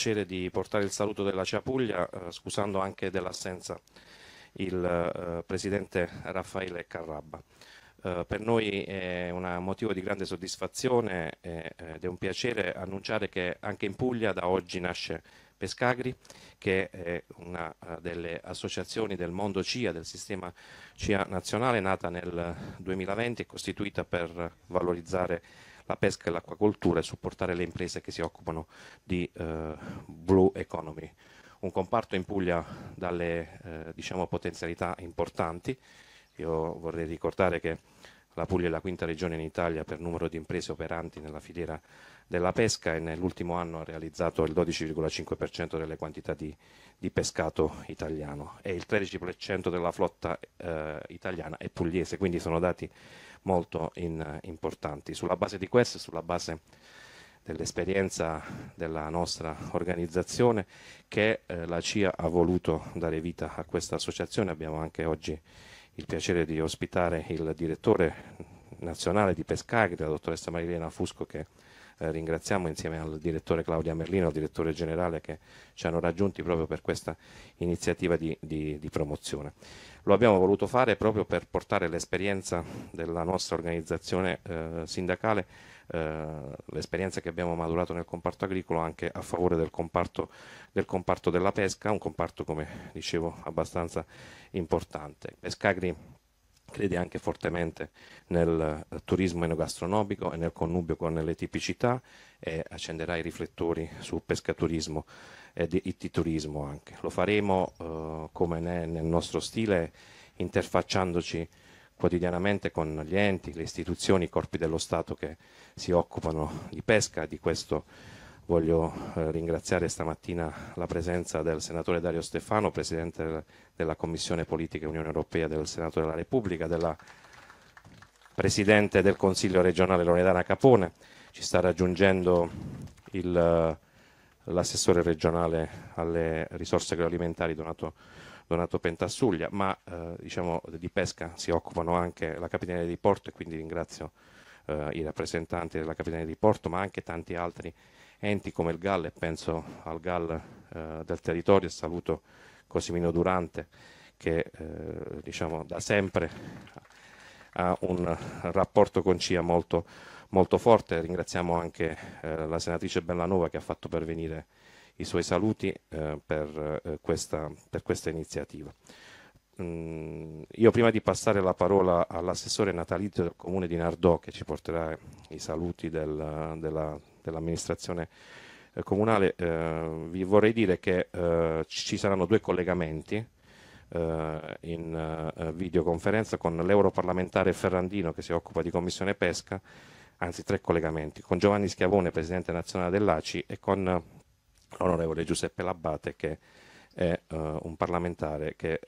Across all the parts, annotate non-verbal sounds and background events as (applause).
piacere di portare il saluto della CIA Puglia, eh, scusando anche dell'assenza il eh, Presidente Raffaele Carrabba. Eh, per noi è un motivo di grande soddisfazione eh, ed è un piacere annunciare che anche in Puglia da oggi nasce Pescagri, che è una delle associazioni del mondo CIA, del sistema CIA nazionale, nata nel 2020 e costituita per valorizzare il la pesca e l'acquacoltura e supportare le imprese che si occupano di eh, blue economy. Un comparto in Puglia dalle eh, diciamo, potenzialità importanti. Io vorrei ricordare che la Puglia è la quinta regione in Italia per numero di imprese operanti nella filiera della pesca e nell'ultimo anno ha realizzato il 12,5% delle quantità di, di, pescato italiano e il 13% della flotta eh, italiana è pugliese, quindi sono dati molto in, importanti. Sulla base di questo, sulla base dell'esperienza della nostra organizzazione che eh, la CIA ha voluto dare vita a questa associazione. Abbiamo anche oggi il piacere di ospitare il direttore nazionale di Pescagri, la dottoressa Marilena Fusco che eh, ringraziamo insieme al direttore Claudia Merlino, al direttore generale che ci hanno raggiunti proprio per questa iniziativa di, di, di promozione. Lo abbiamo voluto fare proprio per portare l'esperienza della nostra organizzazione eh, sindacale, eh, l'esperienza che abbiamo maturato nel comparto agricolo anche a favore del comparto, del comparto della pesca, un comparto come dicevo abbastanza importante. Pescagri crede anche fortemente nel eh, turismo enogastronomico e nel connubio con le tipicità e accenderà i riflettori sul pescaturismo e ittiturismo anche. Lo faremo eh, come nel nostro stile interfacciandoci quotidianamente con gli enti, le istituzioni, i corpi dello Stato che si occupano di pesca, di questo Voglio eh, ringraziare stamattina la presenza del senatore Dario Stefano, presidente della Commissione Politica Unione Europea del Senato della Repubblica, della presidente del Consiglio regionale Loredana Capone, ci sta raggiungendo l'assessore regionale alle risorse agroalimentari Donato, Donato Pentassuglia, ma eh, diciamo, di pesca si occupano anche la Capitania di Porto e quindi ringrazio eh, i rappresentanti della Capitania di Porto, ma anche tanti altri enti come il GAL e penso al GAL eh, del territorio e saluto Cosimino Durante che eh, diciamo da sempre ha un rapporto con CIA molto, molto forte. Ringraziamo anche eh, la senatrice Bellanova che ha fatto pervenire i suoi saluti eh, per, eh, questa, per, questa, iniziativa. Mm, io prima di passare la parola all'assessore natalizio del comune di Nardò che ci porterà i saluti del, della parte dell'amministrazione eh, comunale, eh, vi vorrei dire che eh, ci saranno due collegamenti eh, in videoconferenza con l'europarlamentare Ferrandino che si occupa di Commissione Pesca, anzi tre collegamenti, con Giovanni Schiavone, Presidente nazionale dell'ACI e con l'onorevole Giuseppe Labbate che è un parlamentare che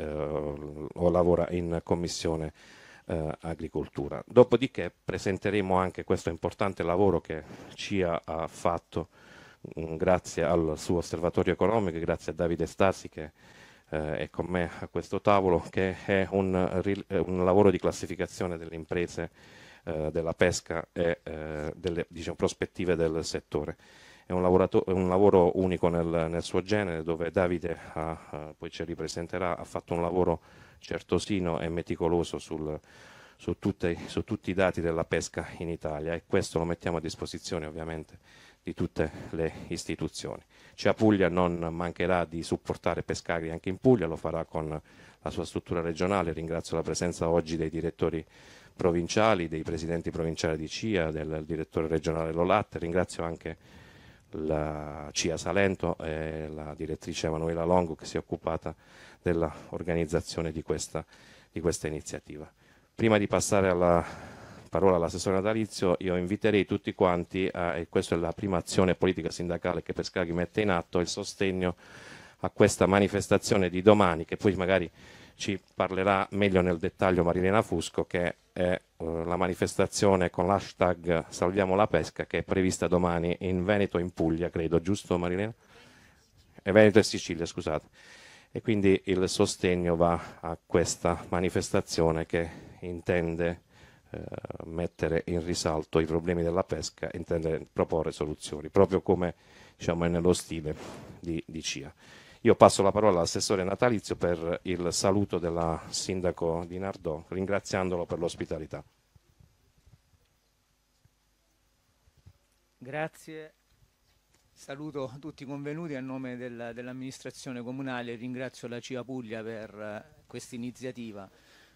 lavora in Commissione Pesca eh, agricoltura. Dopodiché presenteremo anche questo importante lavoro che CIA ha fatto mh, mm, grazie al suo osservatorio economico, grazie a Davide Stasi che eh, è con me a questo tavolo, che è un, un lavoro di classificazione delle imprese eh, della pesca e eh, delle diciamo, prospettive del settore. È un, un, lavoro unico nel, nel suo genere dove Davide ha, eh, poi ci ripresenterà, ha fatto un lavoro certosino e meticoloso sul, su, tutte, su, tutti i dati della pesca in Italia e questo lo mettiamo a disposizione ovviamente di tutte le istituzioni. Cia cioè, Puglia non mancherà di supportare Pescagri anche in Puglia, lo farà con la sua struttura regionale, ringrazio la presenza oggi dei direttori provinciali, dei presidenti provinciali di CIA, del direttore regionale Lolat, ringrazio anche la CIA Salento e la direttrice Emanuela Longo che si è occupata dell'organizzazione di questa, di questa iniziativa. Prima di passare alla parola all'assessore Natalizio, io inviterei tutti quanti, a, e questa è la prima azione politica sindacale che Pescaghi mette in atto, il sostegno a questa manifestazione di domani, che poi magari ci parlerà meglio nel dettaglio Marilena Fusco che è eh, la manifestazione con l'hashtag Salviamo la pesca che è prevista domani in Veneto e in Puglia, credo, giusto Marilena? E Veneto e Sicilia, scusate. E quindi il sostegno va a questa manifestazione che intende uh, mettere in risalto i problemi della pesca, intende proporre soluzioni, proprio come diciamo, è nello stile di, di CIA. Io passo la parola all'assessore natalizio per il saluto della sindaco di Nardò, ringraziandolo per l'ospitalità. Grazie, saluto tutti i convenuti a nome del, dell'amministrazione comunale e ringrazio la CIA Puglia per eh, questa iniziativa.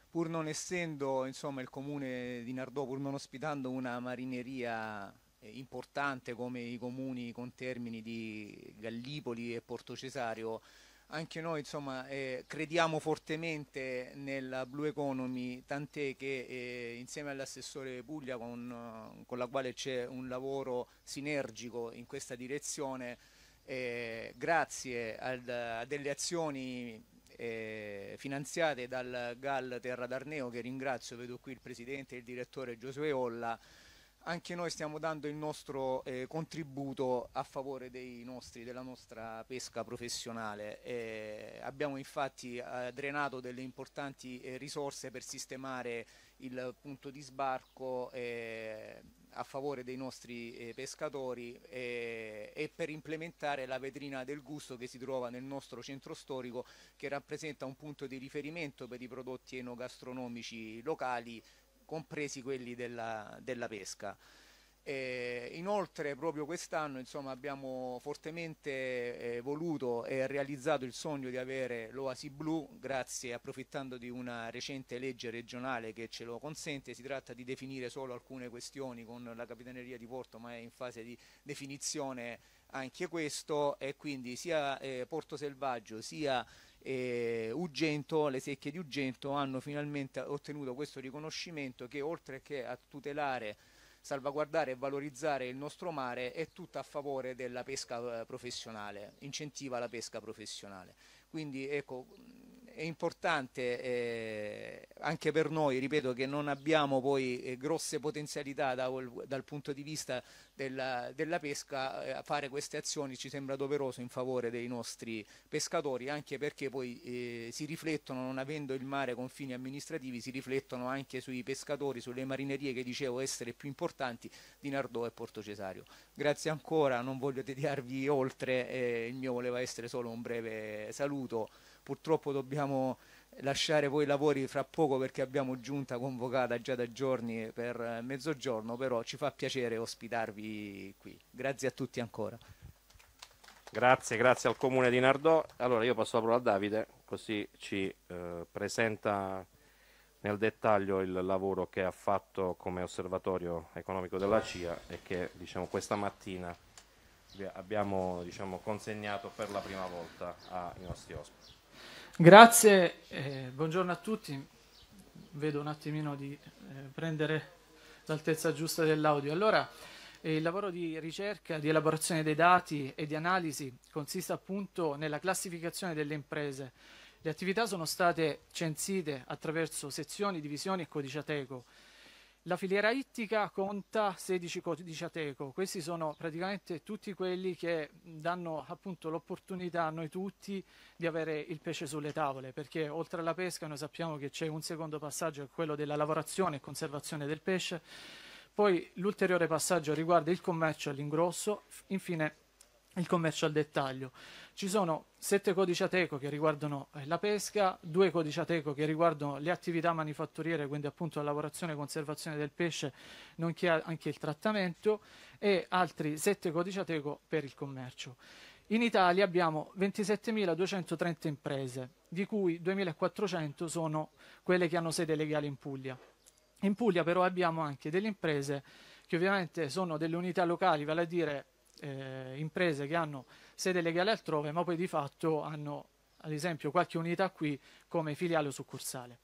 Pur non essendo insomma, il comune di Nardò, pur non ospitando una marineria eh, importante come i comuni con termini di Gallipoli e Porto Cesario, anche noi insomma, eh, crediamo fortemente nella Blue Economy, tant'è che eh, insieme all'assessore Puglia con, eh, con la quale c'è un lavoro sinergico in questa direzione, eh, grazie al, a delle azioni eh, finanziate dal GAL Terra d'Arneo, che ringrazio, vedo qui il presidente e il direttore Giosuè Olla, anche noi stiamo dando il nostro eh, contributo a favore nostri, della nostra pesca professionale. Eh, abbiamo infatti eh, drenato delle importanti eh, risorse per sistemare il punto di sbarco eh, a favore dei nostri eh, pescatori e per implementare la vetrina del gusto che si trova nel nostro centro storico che rappresenta un punto di riferimento per i prodotti enogastronomici locali compresi quelli della, della pesca. E inoltre proprio quest'anno insomma, abbiamo fortemente eh, voluto e realizzato il sogno di avere l'Oasi Blu grazie approfittando di una recente legge regionale che ce lo consente, si tratta di definire solo alcune questioni con la Capitaneria di Porto ma è in fase di definizione anche questo e quindi sia eh, Porto Selvaggio sia e Ugento, le secchie di Ugento hanno finalmente ottenuto questo riconoscimento che oltre che a tutelare, salvaguardare e valorizzare il nostro mare è tutto a favore della pesca eh, professionale, incentiva la pesca professionale. Quindi ecco, è importante eh, anche per noi, ripeto che non abbiamo poi eh, grosse potenzialità da, dal punto di vista della, della pesca, eh, fare queste azioni ci sembra doveroso in favore dei nostri pescatori, anche perché poi eh, si riflettono, non avendo il mare confini amministrativi, si riflettono anche sui pescatori, sulle marinerie che dicevo essere più importanti di Nardò e Porto Cesario. Grazie ancora, non voglio tediarvi oltre, eh, il mio voleva essere solo un breve saluto purtroppo dobbiamo lasciare poi i lavori fra poco perché abbiamo giunta convocata già da giorni per eh, mezzogiorno, però ci fa piacere ospitarvi qui. Grazie a tutti ancora. Grazie, grazie al comune di Nardò. Allora io passo la parola a Davide, così ci eh, presenta nel dettaglio il lavoro che ha fatto come osservatorio economico della CIA e che diciamo, questa mattina abbiamo diciamo, consegnato per la prima volta ai nostri ospiti. Grazie, eh, buongiorno a tutti. Vedo un attimino di eh, prendere l'altezza giusta dell'audio. Allora, eh, il lavoro di ricerca, di elaborazione dei dati e di analisi consiste appunto nella classificazione delle imprese. Le attività sono state censite attraverso sezioni, divisioni e codice ateco la filiera ittica conta 16 codici ateco, questi sono praticamente tutti quelli che danno appunto l'opportunità a noi tutti di avere il pesce sulle tavole, perché oltre alla pesca noi sappiamo che c'è un secondo passaggio, quello della lavorazione e conservazione del pesce, poi l'ulteriore passaggio riguarda il commercio all'ingrosso, infine il commercio al dettaglio. Ci sono sette codici ateco che riguardano eh, la pesca, due codici ateco che riguardano le attività manifatturiere, quindi appunto la lavorazione e conservazione del pesce, nonché anche il trattamento, e altri sette codici ateco per il commercio. In Italia abbiamo 27.230 imprese, di cui 2.400 sono quelle che hanno sede legale in Puglia. In Puglia però abbiamo anche delle imprese che ovviamente sono delle unità locali, vale a dire eh, imprese che hanno sede legale altrove, ma poi di fatto hanno ad esempio qualche unità qui come filiale o succursale.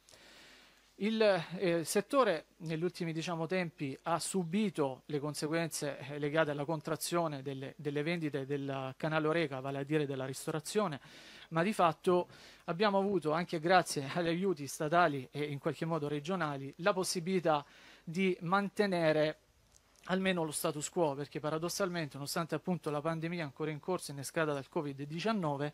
Il eh, settore negli ultimi diciamo, tempi ha subito le conseguenze eh, legate alla contrazione delle, delle vendite del canale Oreca, vale a dire della ristorazione, ma di fatto abbiamo avuto, anche grazie agli aiuti statali e in qualche modo regionali, la possibilità di mantenere almeno lo status quo, perché paradossalmente, nonostante appunto la pandemia ancora in corso innescata dal Covid-19,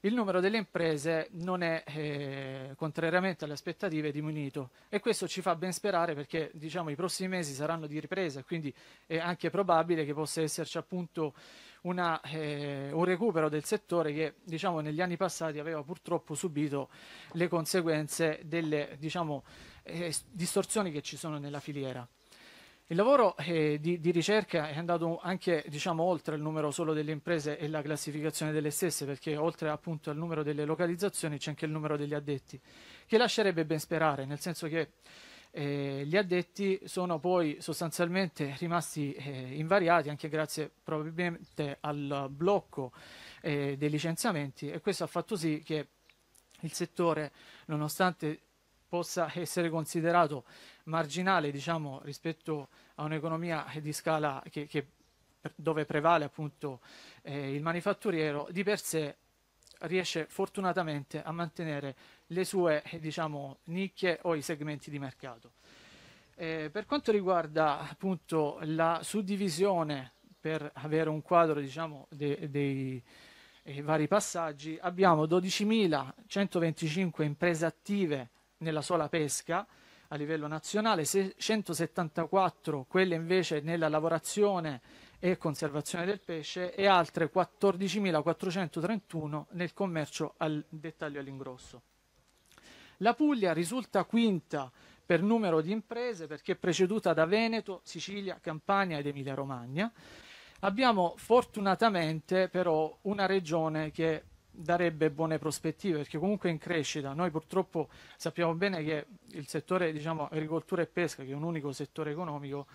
il numero delle imprese non è, eh, contrariamente alle aspettative, diminuito e questo ci fa ben sperare perché diciamo, i prossimi mesi saranno di ripresa, quindi è anche probabile che possa esserci appunto una, eh, un recupero del settore che diciamo, negli anni passati aveva purtroppo subito le conseguenze delle diciamo, eh, distorsioni che ci sono nella filiera. Il lavoro eh, di, di, ricerca è andato anche diciamo, oltre il numero solo delle imprese e la classificazione delle stesse, perché oltre appunto al numero delle localizzazioni c'è anche il numero degli addetti, che lascerebbe ben sperare, nel senso che eh, gli addetti sono poi sostanzialmente rimasti eh, invariati anche grazie probabilmente al blocco eh, dei licenziamenti e questo ha fatto sì che il settore, nonostante possa essere considerato marginale diciamo, rispetto a un'economia di scala che, che, dove prevale appunto eh, il manifatturiero, di per sé riesce fortunatamente a mantenere le sue diciamo, nicchie o i segmenti di mercato. Eh, per quanto riguarda appunto la suddivisione per avere un quadro diciamo, dei, dei eh, vari passaggi, abbiamo 12.125 imprese attive nella sola pesca, a livello nazionale, 174 quelle invece nella lavorazione e conservazione del pesce e altre 14.431 nel commercio al dettaglio all'ingrosso. La Puglia risulta quinta per numero di imprese perché è preceduta da Veneto, Sicilia, Campania ed Emilia Romagna. Abbiamo fortunatamente però una regione che darebbe buone prospettive perché comunque in crescita noi purtroppo sappiamo bene che il settore diciamo agricoltura e pesca che è un unico settore economico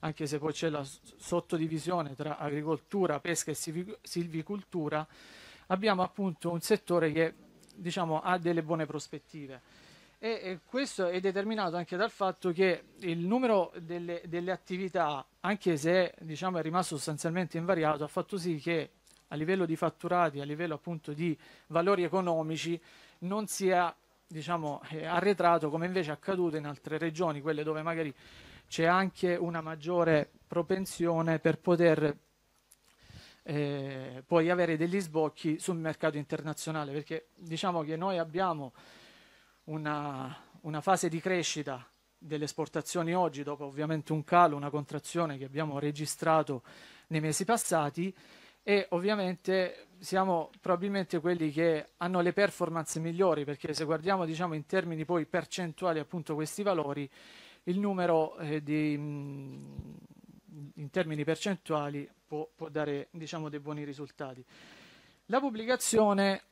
anche se poi c'è la sottodivisione tra agricoltura, pesca e silvicoltura abbiamo appunto un settore che diciamo ha delle buone prospettive e, e questo è determinato anche dal fatto che il numero delle, delle attività anche se diciamo è rimasto sostanzialmente invariato ha fatto sì che a livello di fatturati, a livello appunto di valori economici, non sia diciamo, eh, arretrato come invece è accaduto in altre regioni, quelle dove magari c'è anche una maggiore propensione per poter eh, poi avere degli sbocchi sul mercato internazionale, perché diciamo che noi abbiamo una, una fase di crescita delle esportazioni oggi, dopo ovviamente un calo, una contrazione che abbiamo registrato nei mesi passati, e ovviamente siamo probabilmente quelli che hanno le performance migliori perché se guardiamo diciamo, in termini poi percentuali appunto questi valori il numero eh, di, mm, in termini percentuali può, può dare diciamo, dei buoni risultati la pubblicazione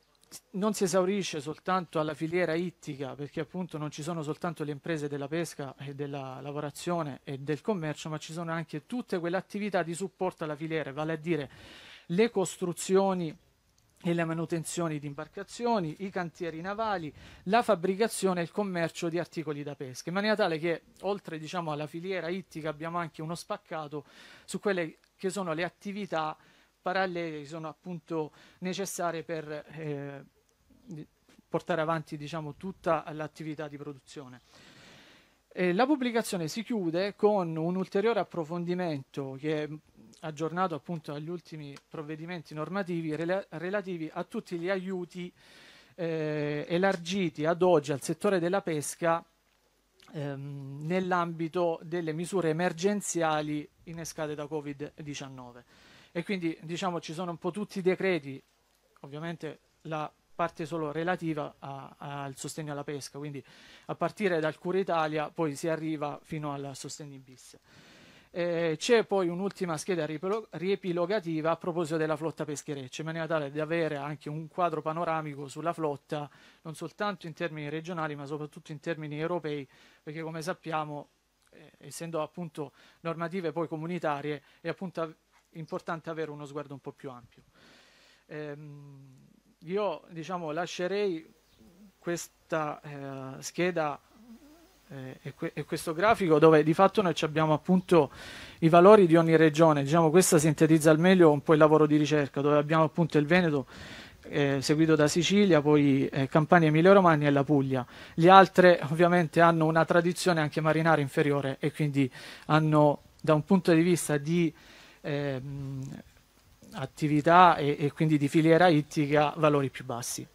non si esaurisce soltanto alla filiera ittica, perché appunto non ci sono soltanto le imprese della pesca e della lavorazione e del commercio, ma ci sono anche tutte quelle attività di supporto alla filiera, vale a dire le costruzioni e la manutenzione di imbarcazioni, i cantieri navali, la fabbricazione e il commercio di articoli da pesca, in maniera tale che oltre diciamo, alla filiera ittica abbiamo anche uno spaccato su quelle che sono le attività parallele che sono appunto necessarie per eh, portare avanti diciamo, tutta l'attività di produzione. Eh, la pubblicazione si chiude con un ulteriore approfondimento che aggiornato appunto agli ultimi provvedimenti normativi rela relativi a tutti gli aiuti eh, elargiti ad oggi al settore della pesca ehm, nell'ambito delle misure emergenziali innescate da Covid-19. E quindi diciamo ci sono un po' tutti i decreti, ovviamente la parte solo relativa a, a, al sostegno alla pesca, quindi a partire dal Cura Italia poi si arriva fino al sostegno in bis. Eh, c'è poi un'ultima scheda riepilogativa a proposito della flotta peschereccia, in maniera tale da avere anche un quadro panoramico sulla flotta, non soltanto in termini regionali, ma soprattutto in termini europei, perché come sappiamo, eh, essendo appunto normative poi comunitarie, è appunto av- importante avere uno sguardo un po' più ampio. Ehm, io diciamo lascerei questa eh, scheda eh, è, que è, questo grafico dove di fatto noi abbiamo appunto i valori di ogni regione, diciamo questa sintetizza al meglio un po' il lavoro di ricerca dove abbiamo appunto il Veneto eh, seguito da Sicilia, poi eh, Campania, Emilia Romagna e la Puglia. Le altre ovviamente hanno una tradizione anche marinara inferiore e quindi hanno da un punto di vista di ehm, attività e, e quindi di filiera ittica valori più bassi.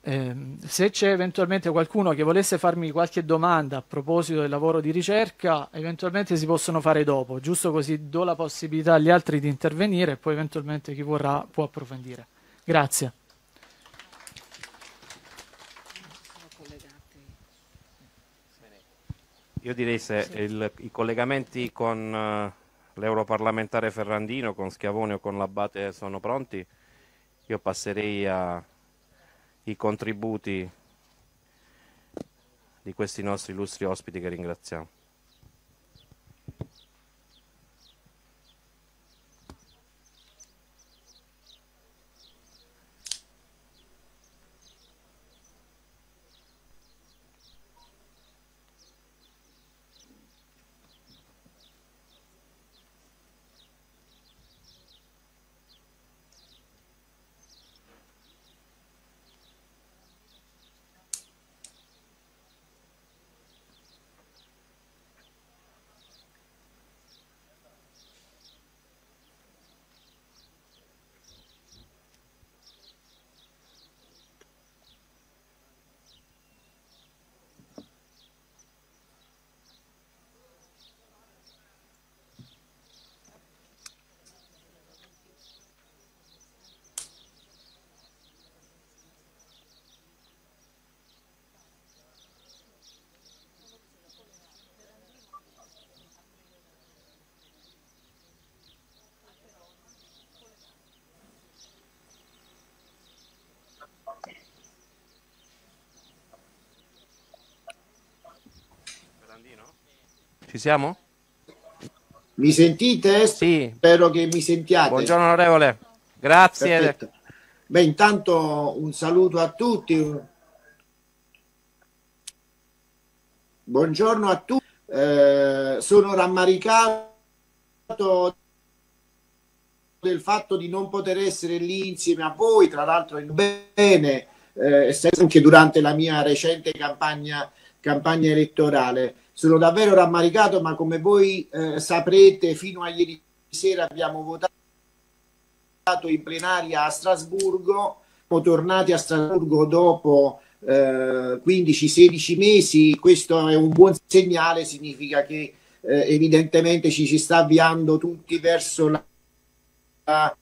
Eh, se c'è eventualmente qualcuno che volesse farmi qualche domanda a proposito del lavoro di ricerca, eventualmente si possono fare dopo, giusto così do la possibilità agli altri di intervenire e poi eventualmente chi vorrà può approfondire. Grazie. Io direi se il, i collegamenti con uh, l'europarlamentare Ferrandino, con Schiavone o con l'Abbate sono pronti, io passerei a i contributi di questi nostri illustri ospiti che ringraziamo. Ci siamo? Mi sentite? Sì. Spero che mi sentiate. Buongiorno onorevole, grazie. Perfetto. Beh, intanto un saluto a tutti. Buongiorno a tutti. Eh, sono rammaricato del fatto di non poter essere lì insieme a voi, tra l'altro in bene, eh, anche durante la mia recente campagna, campagna elettorale. Sono davvero rammaricato, ma come voi eh, saprete, fino a ieri sera abbiamo votato in plenaria a Strasburgo, siamo tornati a Strasburgo dopo eh, 15-16 mesi, questo è un buon segnale, significa che eh, evidentemente ci si sta avviando tutti verso la, la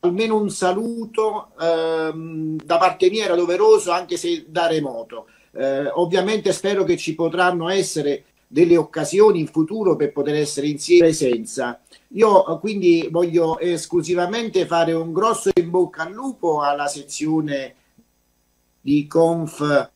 almeno un saluto ehm, da parte mia era doveroso anche se da remoto. Eh, ovviamente spero che ci potranno essere delle occasioni in futuro per poter essere insieme presenza. Io eh, quindi voglio esclusivamente fare un grosso in bocca al lupo alla sezione di Conf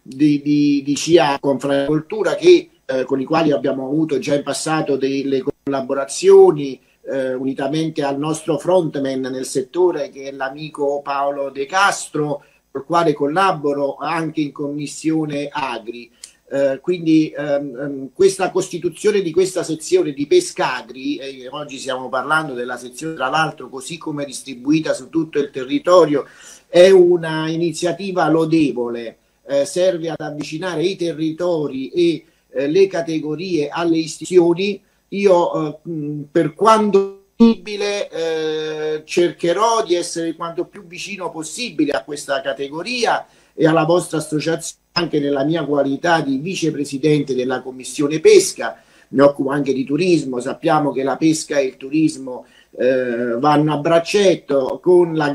di, di, di CIA Confagricoltura che eh, con i quali abbiamo avuto già in passato delle collaborazioni eh, unitamente al nostro frontman nel settore che è l'amico Paolo De Castro col quale collaboro anche in commissione Agri. Eh, quindi ehm, ehm questa costituzione di questa sezione di Pescagri, eh, oggi stiamo parlando della sezione tra l'altro così come distribuita su tutto il territorio, è una iniziativa lodevole, eh, serve ad avvicinare i territori e eh, le categorie alle istituzioni. Io eh, per quando possibile, eh, cercherò di essere quanto più vicino possibile a questa categoria e alla vostra associazione anche nella mia qualità di vicepresidente della Commissione Pesca. Mi occupo anche di turismo, sappiamo che la pesca e il turismo eh, vanno a braccetto con la,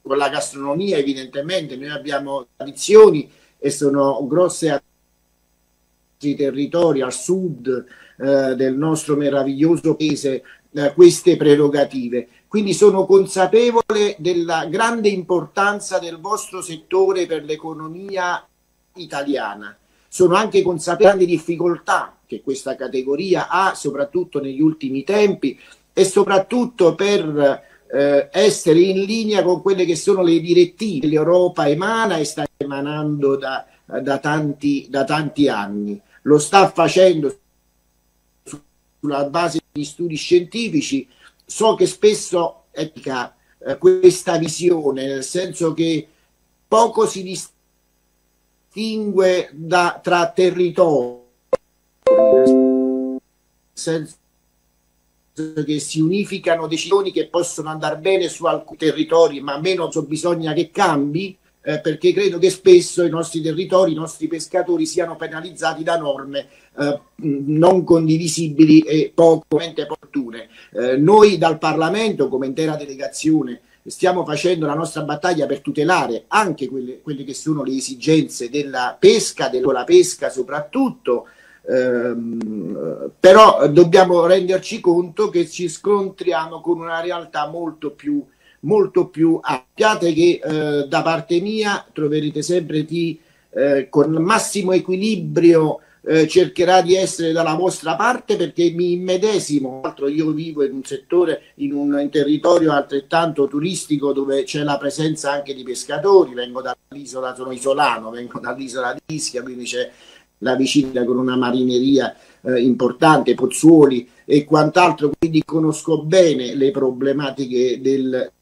con la, gastronomia, evidentemente noi abbiamo tradizioni e sono grosse attività territori al sud eh, del nostro meraviglioso paese eh, queste prerogative. Quindi sono consapevole della grande importanza del vostro settore per l'economia italiana. Sono anche consapevole delle difficoltà che questa categoria ha, soprattutto negli ultimi tempi e soprattutto per eh, essere in linea con quelle che sono le direttive che l'Europa emana e sta emanando da, da, tanti, da tanti anni. Lo sta facendo sulla base gli studi scientifici, so che spesso è eh, questa visione, nel senso che poco si distingue da, tra territori, nel senso che si unificano decisioni che possono andare bene su alcuni territori, ma meno bisogna che cambi, eh, perché credo che spesso i nostri territori, i nostri pescatori siano penalizzati da norme eh, non condivisibili e poco opportune. Eh, noi dal Parlamento, come intera delegazione, stiamo facendo la nostra battaglia per tutelare anche quelle, quelle che sono le esigenze della pesca, della pesca soprattutto, ehm, però dobbiamo renderci conto che ci scontriamo con una realtà molto più molto più appiate che eh, da parte mia troverete sempre chi eh, con massimo equilibrio eh, cercherà di essere dalla vostra parte perché mi immedesimo, altro io vivo in un settore, in un in territorio altrettanto turistico dove c'è la presenza anche di pescatori, vengo dall'isola, sono isolano, vengo dall'isola di Ischia, quindi c'è la vicina con una marineria eh, importante, Pozzuoli e quant'altro, quindi conosco bene le problematiche del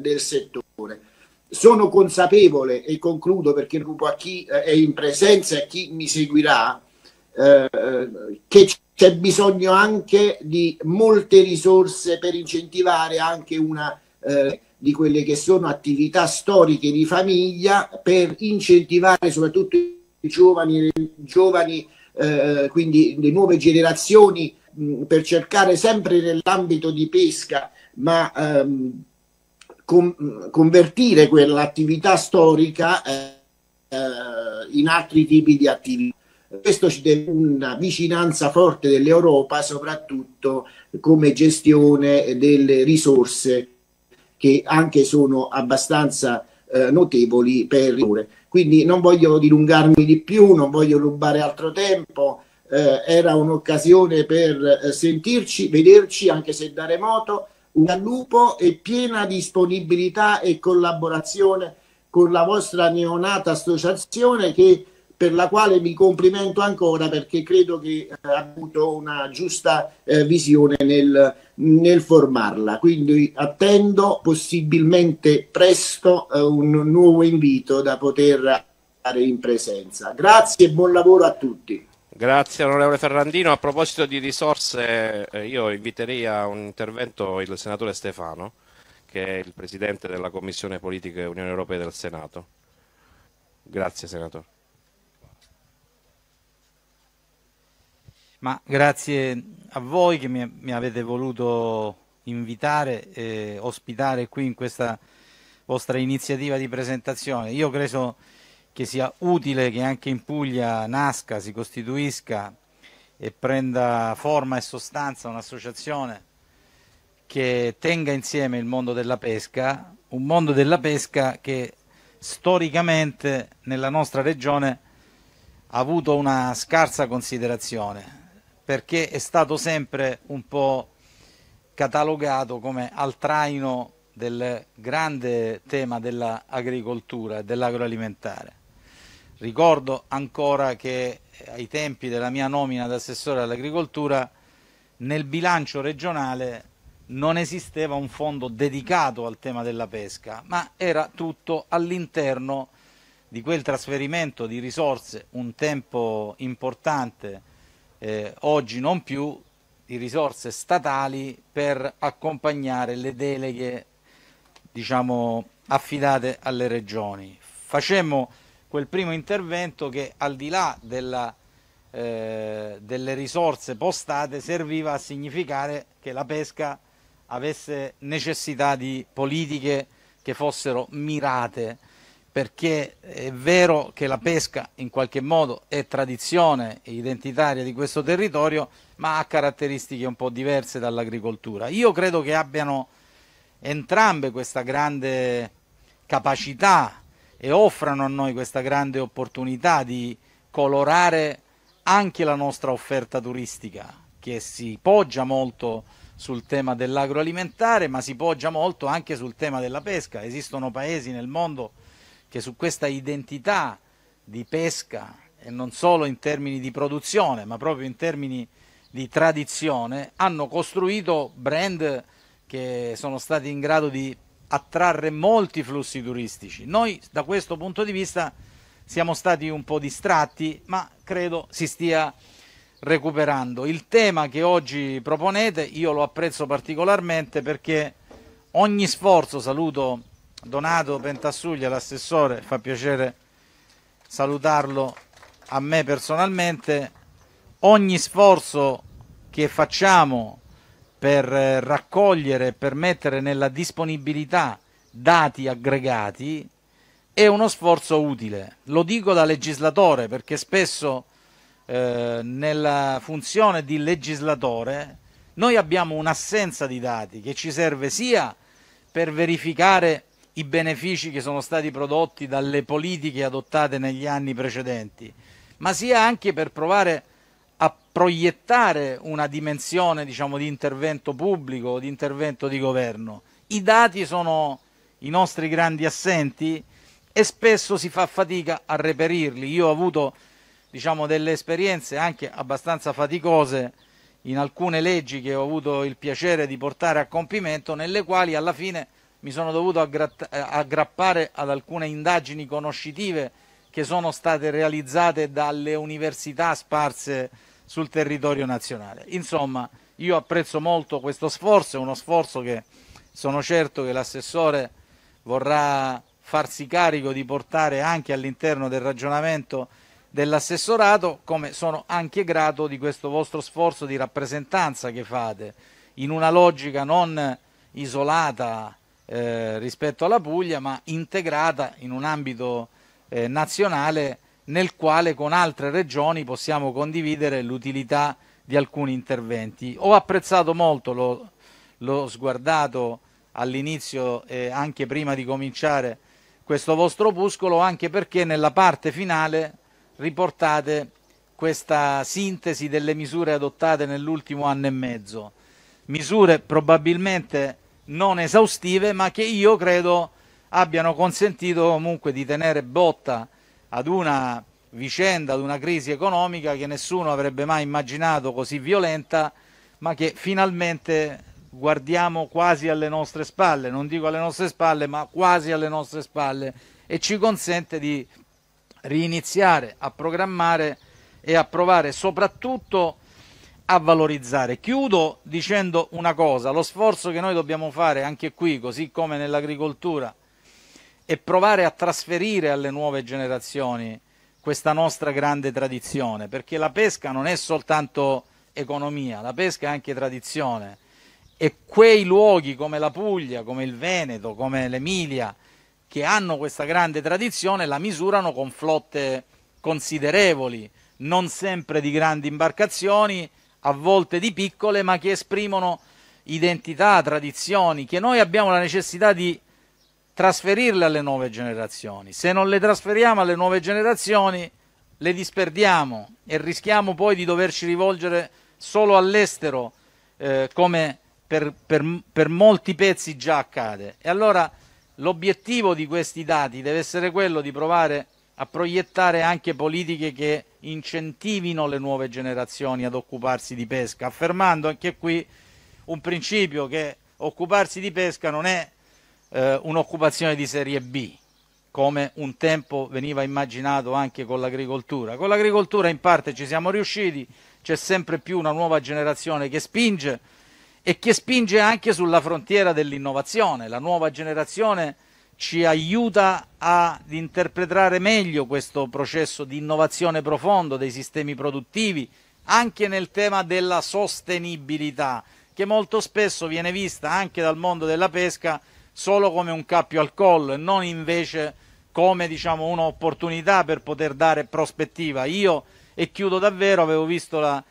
del settore. Sono consapevole, e concludo perché rubo a chi eh, è in presenza e a chi mi seguirà, eh, eh, che c'è bisogno anche di molte risorse per incentivare anche una eh, di quelle che sono attività storiche di famiglia per incentivare soprattutto i giovani, i giovani eh, quindi le nuove generazioni mh, per cercare sempre nell'ambito di pesca ma ehm, convertire quell'attività storica eh, eh, in altri tipi di attività. Questo ci deve una vicinanza forte dell'Europa, soprattutto come gestione delle risorse che anche sono abbastanza eh, notevoli per ore. Quindi non voglio dilungarmi di più, non voglio rubare altro tempo. Eh, era un'occasione per eh, sentirci, vederci anche se da remoto dal lupo e piena disponibilità e collaborazione con la vostra neonata associazione che, per la quale mi complimento ancora perché credo che eh, ha avuto una giusta eh, visione nel, nel, formarla. Quindi attendo possibilmente presto eh, un nuovo invito da poter fare in presenza. Grazie e buon lavoro a tutti. Grazie onorevole Ferrandino. A proposito di risorse, eh, io inviterei a un intervento il senatore Stefano, che è il presidente della Commissione Politica e Unione Europea del Senato. Grazie senatore. Ma grazie a voi che mi, mi avete voluto invitare e ospitare qui in questa vostra iniziativa di presentazione. Io credo che sia utile che anche in Puglia nasca, si costituisca e prenda forma e sostanza un'associazione che tenga insieme il mondo della pesca, un mondo della pesca che storicamente nella nostra regione ha avuto una scarsa considerazione perché è stato sempre un po' catalogato come al traino del grande tema dell'agricoltura e dell'agroalimentare. Ricordo ancora che eh, ai tempi della mia nomina ad assessore all'agricoltura nel bilancio regionale non esisteva un fondo dedicato al tema della pesca, ma era tutto all'interno di quel trasferimento di risorse, un tempo importante, eh, oggi non più, di risorse statali per accompagnare le deleghe diciamo, affidate alle regioni. Facemmo quel primo intervento che al di là della, eh, delle risorse postate serviva a significare che la pesca avesse necessità di politiche che fossero mirate perché è vero che la pesca in qualche modo è tradizione identitaria di questo territorio ma ha caratteristiche un po' diverse dall'agricoltura. Io credo che abbiano entrambe questa grande capacità e offrano a noi questa grande opportunità di colorare anche la nostra offerta turistica, che si poggia molto sul tema dell'agroalimentare, ma si poggia molto anche sul tema della pesca. Esistono paesi nel mondo che su questa identità di pesca, e non solo in termini di produzione, ma proprio in termini di tradizione, hanno costruito brand che sono stati in grado di attrarre molti flussi turistici. Noi da questo punto di vista siamo stati un po' distratti, ma credo si stia recuperando. Il tema che oggi proponete io lo apprezzo particolarmente perché ogni sforzo, saluto Donato Pentassuglia, l'assessore, fa piacere salutarlo a me personalmente, ogni sforzo che facciamo per eh, raccogliere, per mettere nella disponibilità dati aggregati, è uno sforzo utile. Lo dico da legislatore perché spesso eh, nella funzione di legislatore noi abbiamo un'assenza di dati che ci serve sia per verificare i benefici che sono stati prodotti dalle politiche adottate negli anni precedenti, ma sia anche per provare proiettare una dimensione diciamo, di intervento pubblico, di intervento di governo. I dati sono i nostri grandi assenti e spesso si fa fatica a reperirli. Io ho avuto diciamo, delle esperienze anche abbastanza faticose in alcune leggi che ho avuto il piacere di portare a compimento, nelle quali alla fine mi sono dovuto aggrappare ad alcune indagini conoscitive che sono state realizzate dalle università sparse sul territorio nazionale. Insomma, io apprezzo molto questo sforzo, è uno sforzo che sono certo che l'assessore vorrà farsi carico di portare anche all'interno del ragionamento dell'assessorato, come sono anche grato di questo vostro sforzo di rappresentanza che fate in una logica non isolata eh, rispetto alla Puglia, ma integrata in un ambito eh, nazionale nel quale con altre regioni possiamo condividere l'utilità di alcuni interventi. Ho apprezzato molto, l'ho, sguardato all'inizio e eh, anche prima di cominciare questo vostro opuscolo, anche perché nella parte finale riportate questa sintesi delle misure adottate nell'ultimo anno e mezzo. Misure probabilmente non esaustive, ma che io credo abbiano consentito comunque di tenere botta ad una vicenda, ad una crisi economica che nessuno avrebbe mai immaginato così violenta, ma che finalmente guardiamo quasi alle nostre spalle, non dico alle nostre spalle, ma quasi alle nostre spalle, e ci consente di riniziare a programmare e a provare soprattutto a valorizzare. Chiudo dicendo una cosa, lo sforzo che noi dobbiamo fare anche qui, così come nell'agricoltura, e provare a trasferire alle nuove generazioni questa nostra grande tradizione, perché la pesca non è soltanto economia, la pesca è anche tradizione e quei luoghi come la Puglia, come il Veneto, come l'Emilia, che hanno questa grande tradizione, la misurano con flotte considerevoli, non sempre di grandi imbarcazioni, a volte di piccole, ma che esprimono identità, tradizioni, che noi abbiamo la necessità di trasferirle alle nuove generazioni. Se non le trasferiamo alle nuove generazioni, le disperdiamo e rischiamo poi di doverci rivolgere solo all'estero, eh, come per, per, per molti pezzi già accade. E allora l'obiettivo di questi dati deve essere quello di provare a proiettare anche politiche che incentivino le nuove generazioni ad occuparsi di pesca, affermando anche qui un principio che occuparsi di pesca non è eh, un'occupazione di serie B, come un tempo veniva immaginato anche con l'agricoltura. Con l'agricoltura in parte ci siamo riusciti, c'è sempre più una nuova generazione che spinge e che spinge anche sulla frontiera dell'innovazione. La nuova generazione ci aiuta ad interpretare meglio questo processo di innovazione profondo dei sistemi produttivi, anche nel tema della sostenibilità, che molto spesso viene vista anche dal mondo della pesca solo come un cappio al collo e non invece come diciamo, un'opportunità per poter dare prospettiva. Io, e chiudo davvero, avevo visto la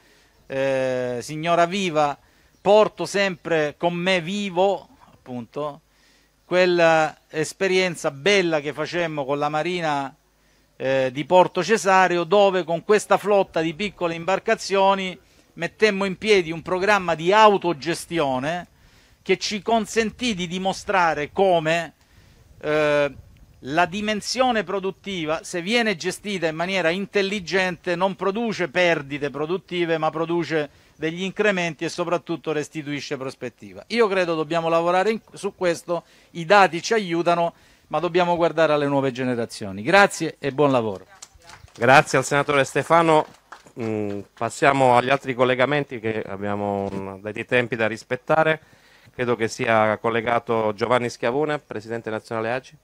eh, signora Viva, porto sempre con me vivo, appunto, quella esperienza bella che facemmo con la Marina eh, di Porto Cesareo, dove con questa flotta di piccole imbarcazioni mettemmo in piedi un programma di autogestione che ci consentì di dimostrare come eh, la dimensione produttiva, se viene gestita in maniera intelligente, non produce perdite produttive, ma produce degli incrementi e soprattutto restituisce prospettiva. Io credo dobbiamo lavorare in, su questo, i dati ci aiutano, ma dobbiamo guardare alle nuove generazioni. Grazie e buon lavoro. Grazie al senatore Stefano. Mm, passiamo agli altri collegamenti che abbiamo mm, dei tempi da rispettare. Credo che sia collegato Giovanni Schiavone, presidente nazionale ACI.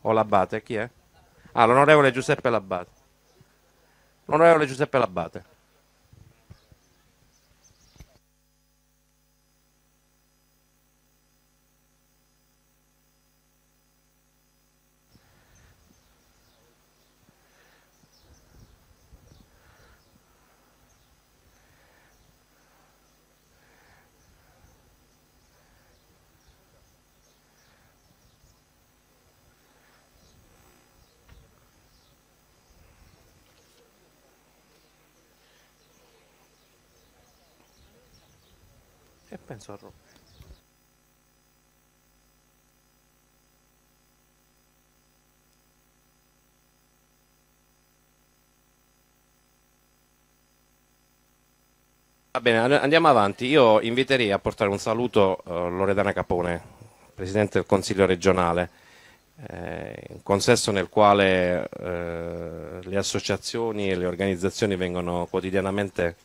O l'Abbate, chi è? Ah, l'onorevole Giuseppe L'Abbate. L'onorevole Giuseppe L'Abbate. penso a Roma. Va bene, andiamo avanti. Io inviterei a portare un saluto uh, Loredana Capone, Presidente del Consiglio regionale, eh, un consesso nel quale eh, le associazioni e le organizzazioni vengono quotidianamente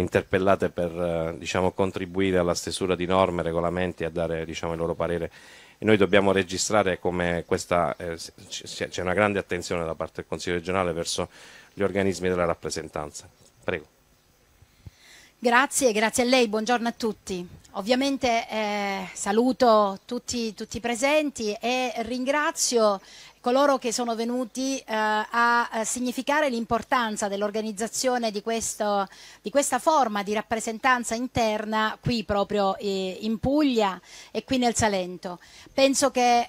interpellate per eh, diciamo, contribuire alla stesura di norme, regolamenti e a dare diciamo, il loro parere. E noi dobbiamo registrare come eh, c'è una grande attenzione da parte del Consiglio regionale verso gli organismi della rappresentanza. Prego. Grazie, grazie a lei, buongiorno a tutti. Ovviamente eh, saluto tutti, tutti, i presenti e ringrazio coloro che sono venuti eh, a eh, significare l'importanza dell'organizzazione di, di, questa forma di rappresentanza interna qui proprio eh, in Puglia e qui nel Salento. Penso che eh,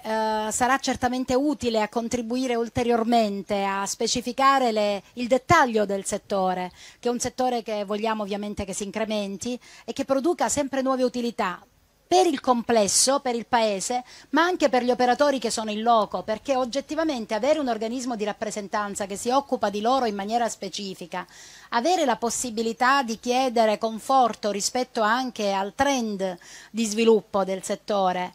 sarà certamente utile a contribuire ulteriormente a specificare le, il dettaglio del settore, che è un settore che vogliamo ovviamente che si incrementi e che produca sempre nuove utilità per il complesso, per il Paese, ma anche per gli operatori che sono in loco, perché oggettivamente avere un organismo di rappresentanza che si occupa di loro in maniera specifica, avere la possibilità di chiedere conforto rispetto anche al trend di sviluppo del settore,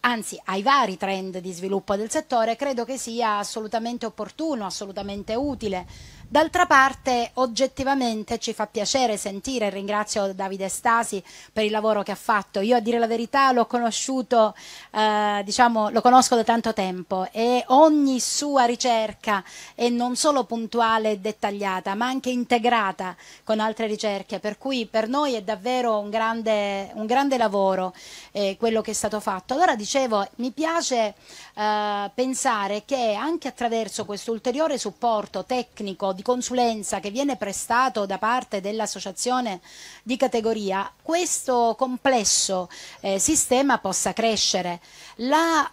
anzi ai vari trend di sviluppo del settore, credo che sia assolutamente opportuno, assolutamente utile D'altra parte oggettivamente ci fa piacere sentire, ringrazio Davide Stasi per il lavoro che ha fatto, io a dire la verità l'ho conosciuto, eh, diciamo, lo conosco da tanto tempo e ogni sua ricerca è non solo puntuale e dettagliata ma anche integrata con altre ricerche, per cui per noi è davvero un grande, un grande lavoro eh, quello che è stato fatto. Allora dicevo, mi piace eh, pensare che anche attraverso questo ulteriore supporto tecnico di consulenza che viene prestato da parte dell'associazione di categoria, questo complesso eh, sistema possa crescere. La,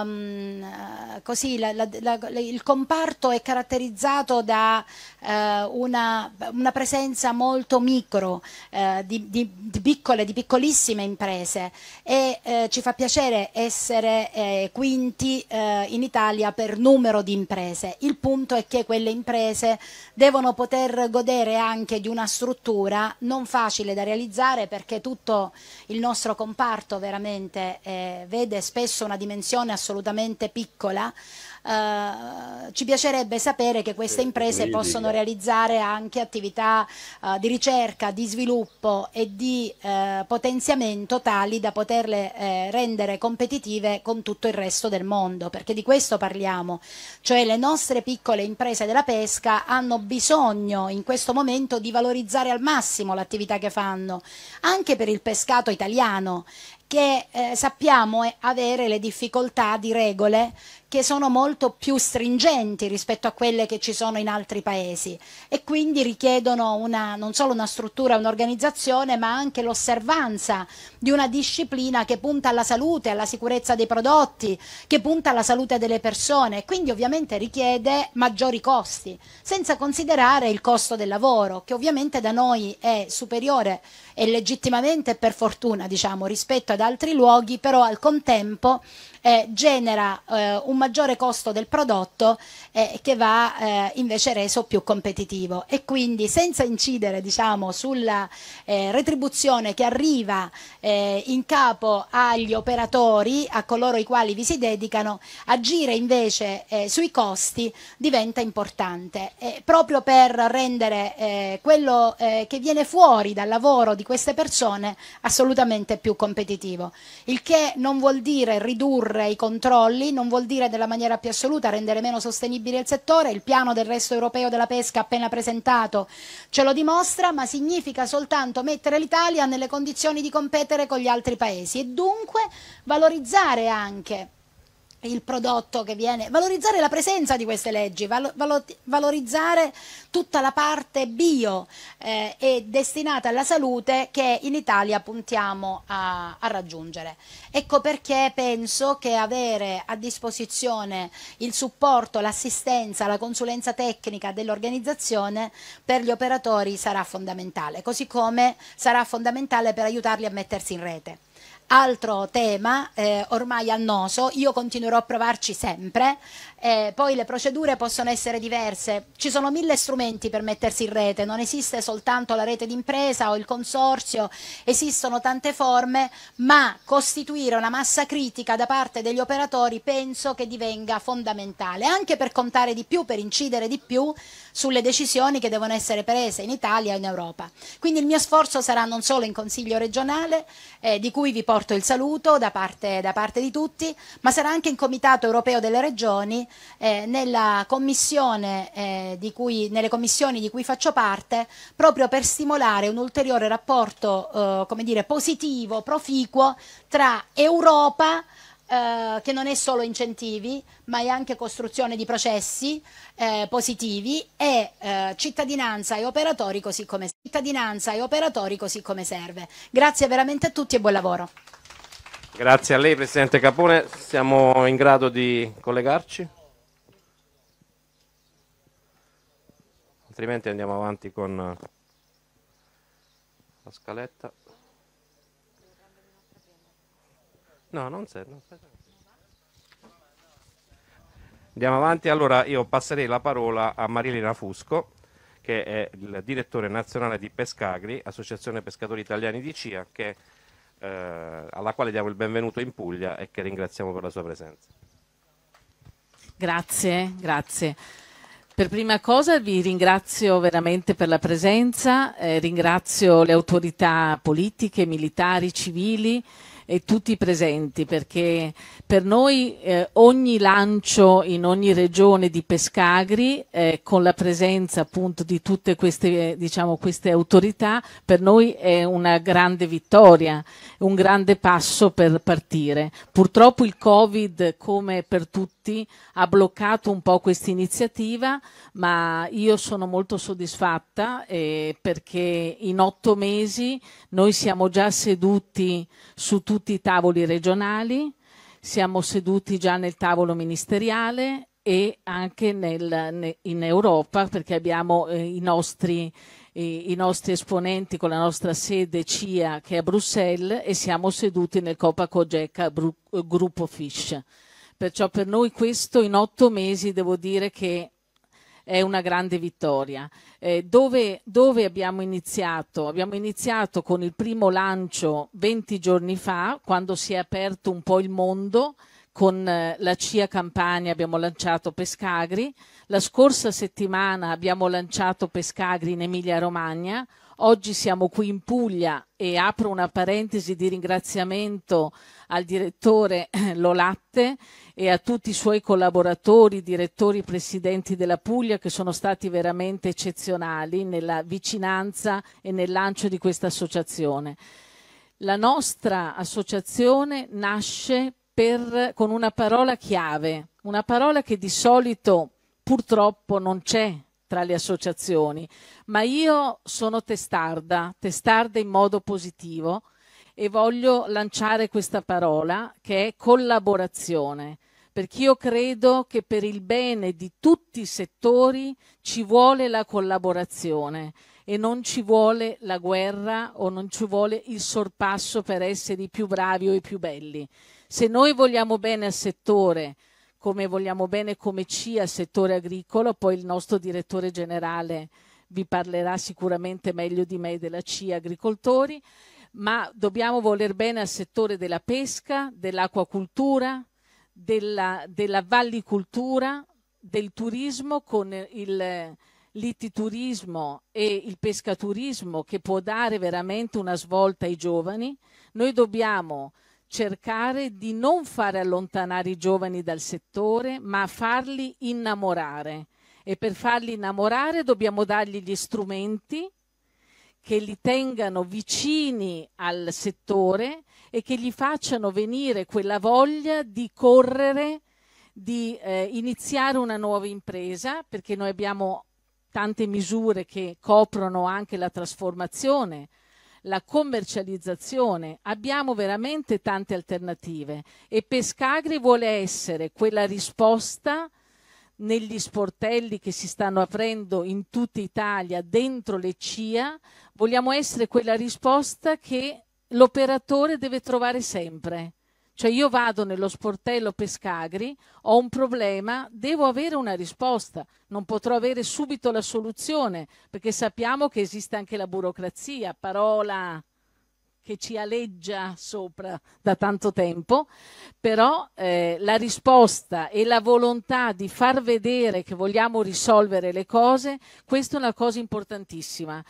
ehm, così, la, la, il comparto è caratterizzato da eh, una, una, presenza molto micro eh, di, di, di, piccole, di piccolissime imprese e eh, ci fa piacere essere eh, quinti eh, in Italia per numero di imprese. Il punto è che quelle imprese devono poter godere anche di una struttura non facile da realizzare perché tutto il nostro comparto veramente eh, vede spesso una dimensione assolutamente piccola eh, ci piacerebbe sapere che queste eh, imprese possono realizzare anche attività eh, di ricerca, di sviluppo e di eh, potenziamento tali da poterle eh, rendere competitive con tutto il resto del mondo, perché di questo parliamo, cioè le nostre piccole imprese della pesca hanno bisogno in questo momento di valorizzare al massimo l'attività che fanno, anche per il pescato italiano che eh, sappiamo eh, avere le difficoltà di regole che sono molto più stringenti rispetto a quelle che ci sono in altri paesi e quindi richiedono una, non solo una struttura, un'organizzazione, ma anche l'osservanza di una disciplina che punta alla salute, alla sicurezza dei prodotti, che punta alla salute delle persone e quindi ovviamente richiede maggiori costi, senza considerare il costo del lavoro, che ovviamente da noi è superiore e legittimamente per fortuna diciamo, rispetto ad altri luoghi, però al contempo eh, genera eh, un maggiore costo del prodotto eh, che va eh, invece reso più competitivo e quindi senza incidere diciamo, sulla eh, retribuzione che arriva eh, in capo agli operatori, a coloro i quali vi si dedicano, agire invece sui costi diventa importante proprio per rendere quello che viene fuori dal lavoro di queste persone assolutamente più competitivo, il che non vuol dire ridurre ridurre i controlli, non vuol dire nella maniera più assoluta rendere meno sostenibile il settore, il piano del resto europeo della pesca appena presentato ce lo dimostra, ma significa soltanto mettere l'Italia nelle condizioni di competere con gli altri paesi e dunque valorizzare anche il prodotto che viene, valorizzare la presenza di queste leggi, valo, valo, valorizzare tutta la parte bio eh, e destinata alla salute che in Italia puntiamo a, a, raggiungere. Ecco perché penso che avere a disposizione il supporto, l'assistenza, la consulenza tecnica dell'organizzazione per gli operatori sarà fondamentale, così come sarà fondamentale per aiutarli a mettersi in rete altro tema eh, ormai annoso, io continuerò a provarci sempre, eh, poi le procedure possono essere diverse. Ci sono mille strumenti per mettersi in rete, non esiste soltanto la rete d'impresa o il consorzio, esistono tante forme, ma costituire una massa critica da parte degli operatori penso che divenga fondamentale, anche per contare di più, per incidere di più sulle decisioni che devono essere prese in Italia e in Europa. Quindi il mio sforzo sarà non solo in Consiglio regionale, eh, di cui vi porto il saluto da parte, da parte di tutti, ma sarà anche in Comitato europeo delle regioni eh, eh, cui, nelle commissioni di cui faccio parte proprio per stimolare un ulteriore rapporto eh, dire, positivo, proficuo tra Europa Uh, che non è solo incentivi, ma è anche costruzione di processi uh, positivi e uh, cittadinanza e operatori così come cittadinanza e operatori così come serve. Grazie veramente a tutti e buon lavoro. Grazie a lei Presidente Capone, siamo in grado di collegarci? altrimenti andiamo avanti con eh, la scaletta no non serve andiamo avanti allora io passerei la parola a Marilena Fusco che è il direttore nazionale di Pescagri associazione pescatori italiani di CIA che, eh, alla quale diamo il benvenuto in Puglia e che ringraziamo per la sua presenza grazie grazie per prima cosa vi ringrazio veramente per la presenza, eh, ringrazio le autorità politiche, militari, civili e tutti i presenti perché per noi eh, ogni lancio in ogni regione di Pescagri eh, con la presenza appunto di tutte queste, diciamo, queste autorità per noi è una grande vittoria, un grande passo per partire. Purtroppo il Covid come per tutti ha bloccato un po' questa iniziativa ma io sono molto soddisfatta eh, perché in otto mesi noi siamo già seduti su tutti tutti i tavoli regionali, siamo seduti già nel tavolo ministeriale e anche nel, in Europa perché abbiamo eh, i, nostri, i, eh, i, nostri, esponenti con la nostra sede CIA che è a Bruxelles e siamo seduti nel Copa Cogeca eh, Gruppo Fish. Perciò per noi questo in otto mesi devo dire che è una grande vittoria. Eh, dove, dove abbiamo iniziato? Abbiamo iniziato con il primo lancio 20 giorni fa, quando si è aperto un po' il mondo con eh, la CIA Campania abbiamo lanciato Pescagri, la scorsa settimana abbiamo lanciato Pescagri in Emilia Romagna, Oggi siamo qui in Puglia e apro una parentesi di ringraziamento al direttore eh, Lolatte e a tutti i suoi collaboratori, direttori, e presidenti della Puglia che sono stati veramente eccezionali nella vicinanza e nel lancio di questa associazione. La nostra associazione nasce per, con una parola chiave, una parola che di solito purtroppo non c'è tra le associazioni, ma io sono testarda, testarda in modo positivo e voglio lanciare questa parola che è collaborazione, perché io credo che per il bene di tutti i settori ci vuole la collaborazione e non ci vuole la guerra o non ci vuole il sorpasso per essere i più bravi o i più belli. Se noi vogliamo bene al settore, come vogliamo bene come CIA settore agricolo, poi il nostro direttore generale vi parlerà sicuramente meglio di me della CIA agricoltori, ma dobbiamo voler bene al settore della pesca, dell'acquacultura, della, della vallicultura, del turismo con il l'ititurismo e il pescaturismo che può dare veramente una svolta ai giovani. Noi dobbiamo cercare di non fare allontanare i giovani dal settore, ma farli innamorare. E per farli innamorare dobbiamo dargli gli strumenti che li tengano vicini al settore e che gli facciano venire quella voglia di correre, di eh, iniziare una nuova impresa, perché noi abbiamo tante misure che coprono anche la trasformazione la commercializzazione, abbiamo veramente tante alternative e Pescagri vuole essere quella risposta negli sportelli che si stanno aprendo in tutta Italia, dentro le CIA, vogliamo essere quella risposta che l'operatore deve trovare sempre. Cioè io vado nello sportello Pescagri, ho un problema, devo avere una risposta, non potrò avere subito la soluzione, perché sappiamo che esiste anche la burocrazia, parola che ci aleggia sopra da tanto tempo, però eh, la risposta e la volontà di far vedere che vogliamo risolvere le cose, questa è una cosa importantissima.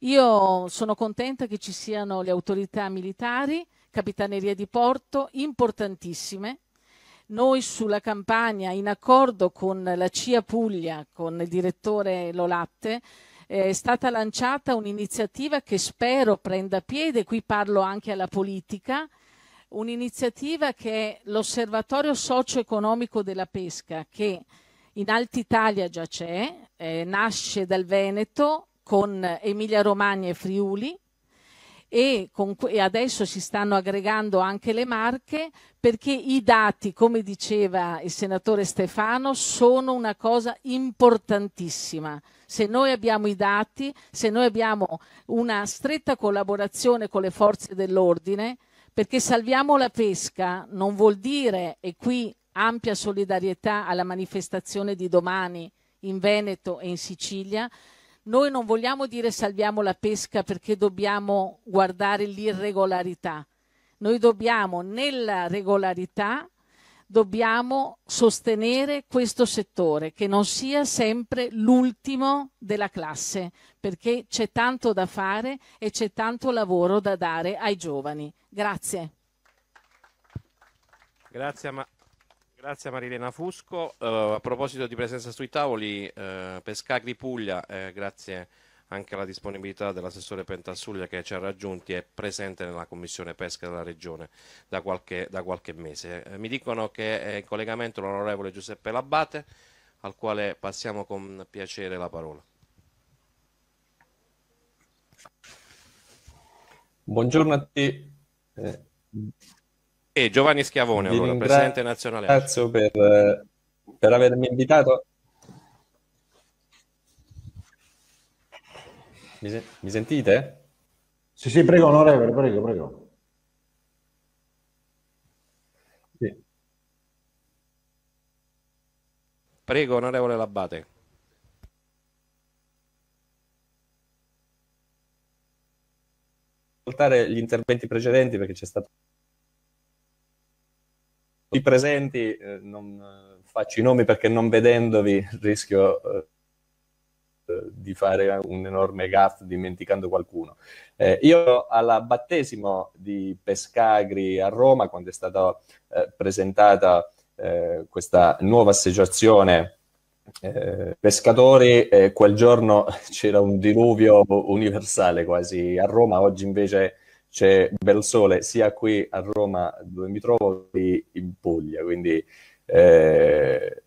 Io sono contenta che ci siano le autorità militari, capitanerie di Porto, importantissime. Noi sulla campagna, in accordo con la CIA Puglia, con il direttore Lolatte, eh, è stata lanciata un'iniziativa che spero prenda piede, qui parlo anche alla politica, un'iniziativa che è l'Osservatorio socio-economico della pesca, che in Alta Italia già c'è, eh, nasce dal Veneto con Emilia Romagna e Friuli, e, con, e adesso si stanno aggregando anche le marche perché i dati, come diceva il senatore Stefano, sono una cosa importantissima. Se noi abbiamo i dati, se noi abbiamo una stretta collaborazione con le forze dell'ordine, perché salviamo la pesca non vuol dire, e qui ampia solidarietà alla manifestazione di domani in Veneto e in Sicilia, noi non vogliamo dire salviamo la pesca perché dobbiamo guardare l'irregolarità. Noi dobbiamo nella regolarità dobbiamo sostenere questo settore, che non sia sempre l'ultimo della classe, perché c'è tanto da fare e c'è tanto lavoro da dare ai giovani. Grazie. Grazie Grazie Marilena Fusco. Uh, a proposito di presenza sui tavoli, uh, eh, Pescagri Puglia, eh, grazie anche alla disponibilità dell'assessore Pentassuglia che ci ha raggiunti, è presente nella commissione pesca della regione da qualche, da qualche mese. Eh, mi dicono che è in collegamento l'onorevole Giuseppe Labbate, al quale passiamo con piacere la parola. Buongiorno a te. Eh, e Giovanni Schiavone, allora, presidente nazionale. Grazie per, per avermi invitato. Mi, sen- mi, sentite? Sì, sì, prego, onorevole, prego, prego. Sì. Prego, onorevole Labbate. Ascoltare gli interventi precedenti perché c'è stato i presenti, eh, non eh, faccio i nomi perché non vedendovi (laughs) rischio eh, di fare un enorme gaff dimenticando qualcuno. Eh, io alla battesimo di Pescagri a Roma, quando è stata eh, presentata eh, questa nuova associazione pescatori, quel giorno (laughs) c'era un diluvio universale quasi a Roma, oggi invece c'è bel sole sia qui a Roma dove mi trovo che in Puglia, quindi eh,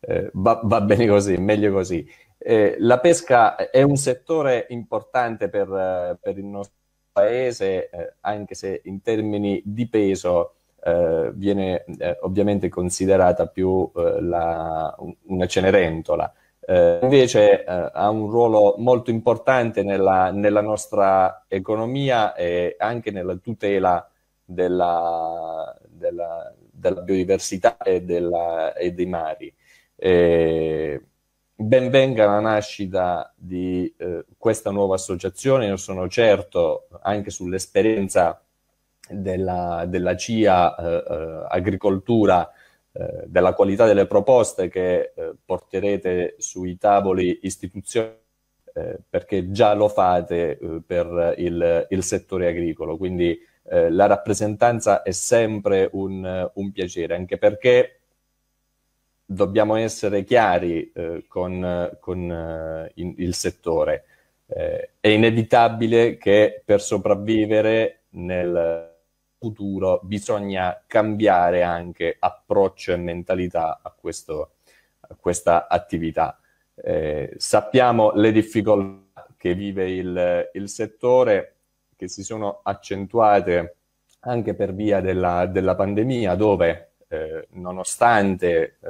eh, va, va, bene così, meglio così. Eh, la pesca è un settore importante per, per il nostro paese, eh, anche se in termini di peso eh, viene eh, ovviamente considerata più la, una cenerentola eh, invece eh, ha un ruolo molto importante nella, nella, nostra economia e anche nella tutela della, della, della biodiversità e, della, e, dei mari. Eh, benvenga la nascita di eh, questa nuova associazione, io sono certo anche sull'esperienza della, CIA eh, eh, Agricoltura eh, della qualità delle proposte che eh, porterete sui tavoli istituzionali, eh, perché già lo fate eh, per il, il, settore agricolo. Quindi eh, la rappresentanza è sempre un, un, piacere, anche perché dobbiamo essere chiari con, con in, il settore. è inevitabile che per sopravvivere nel futuro bisogna cambiare anche approccio e mentalità a, questo, a questa attività. Eh, sappiamo le difficoltà che vive il, il, settore, che si sono accentuate anche per via della, della pandemia, dove eh, nonostante eh,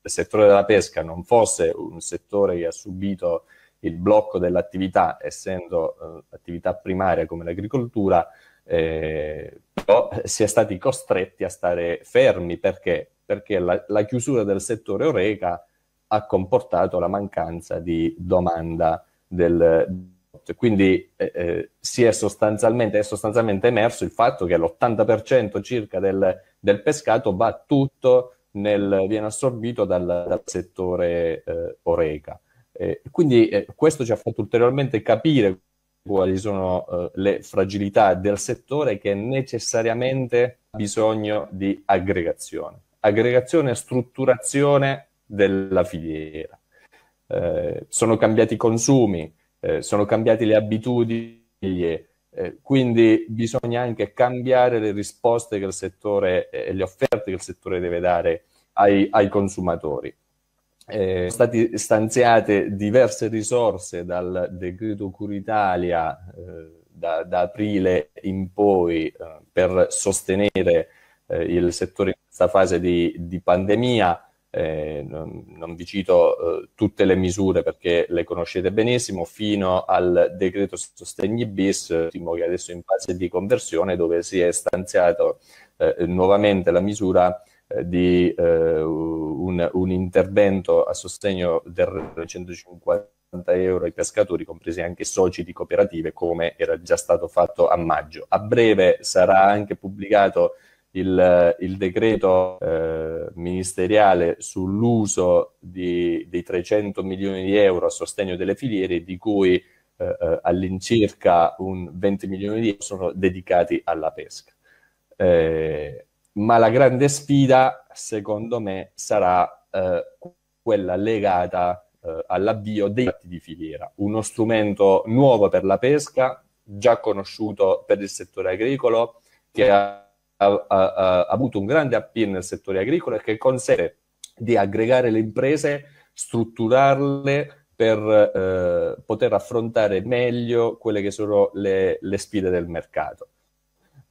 il settore della pesca non fosse un settore che ha subito il blocco dell'attività, essendo eh, attività primaria come l'agricoltura, eh, però si è stati costretti a stare fermi perché, perché la, la, chiusura del settore Oreca ha comportato la mancanza di domanda del quindi eh, eh, si è, sostanzialmente, è sostanzialmente emerso il fatto che l'80% circa del, del pescato va tutto nel, viene assorbito dal, dal settore eh, Oreca. Eh, quindi eh, questo ci ha fatto ulteriormente capire quali sono uh, le fragilità del settore che necessariamente ha bisogno di aggregazione. Aggregazione e strutturazione della filiera. Eh, sono cambiati i consumi, eh, sono cambiate le abitudini, eh, quindi bisogna anche cambiare le risposte che il settore e eh, le offerte che il settore deve dare ai, ai consumatori eh, state stanziate diverse risorse dal decreto Curitalia eh, da, da, aprile in poi eh, per sostenere eh, il settore in questa fase di, di pandemia. Eh, non, non, vi cito eh, tutte le misure perché le conoscete benissimo, fino al decreto sostegni bis, ultimo che adesso è in fase di conversione, dove si è stanziato nuovamente la misura eh, di eh, un, un, intervento a sostegno del 150 euro ai pescatori, compresi anche soci di cooperative, come era già stato fatto a maggio. A breve sarà anche pubblicato il, il decreto eh, ministeriale sull'uso di, dei 300 milioni di euro a sostegno delle filiere, di cui eh, eh all'incirca un 20 milioni di euro sono dedicati alla pesca. Eh, ma la grande sfida, secondo me, sarà eh, quella legata eh, all'avvio dei fatti di filiera, uno strumento nuovo per la pesca, già conosciuto per il settore agricolo, che ha, ha, ha, ha avuto un grande appeal nel settore agricolo e che consente di aggregare le imprese, strutturarle, per eh, poter affrontare meglio quelle che sono le, le sfide del mercato.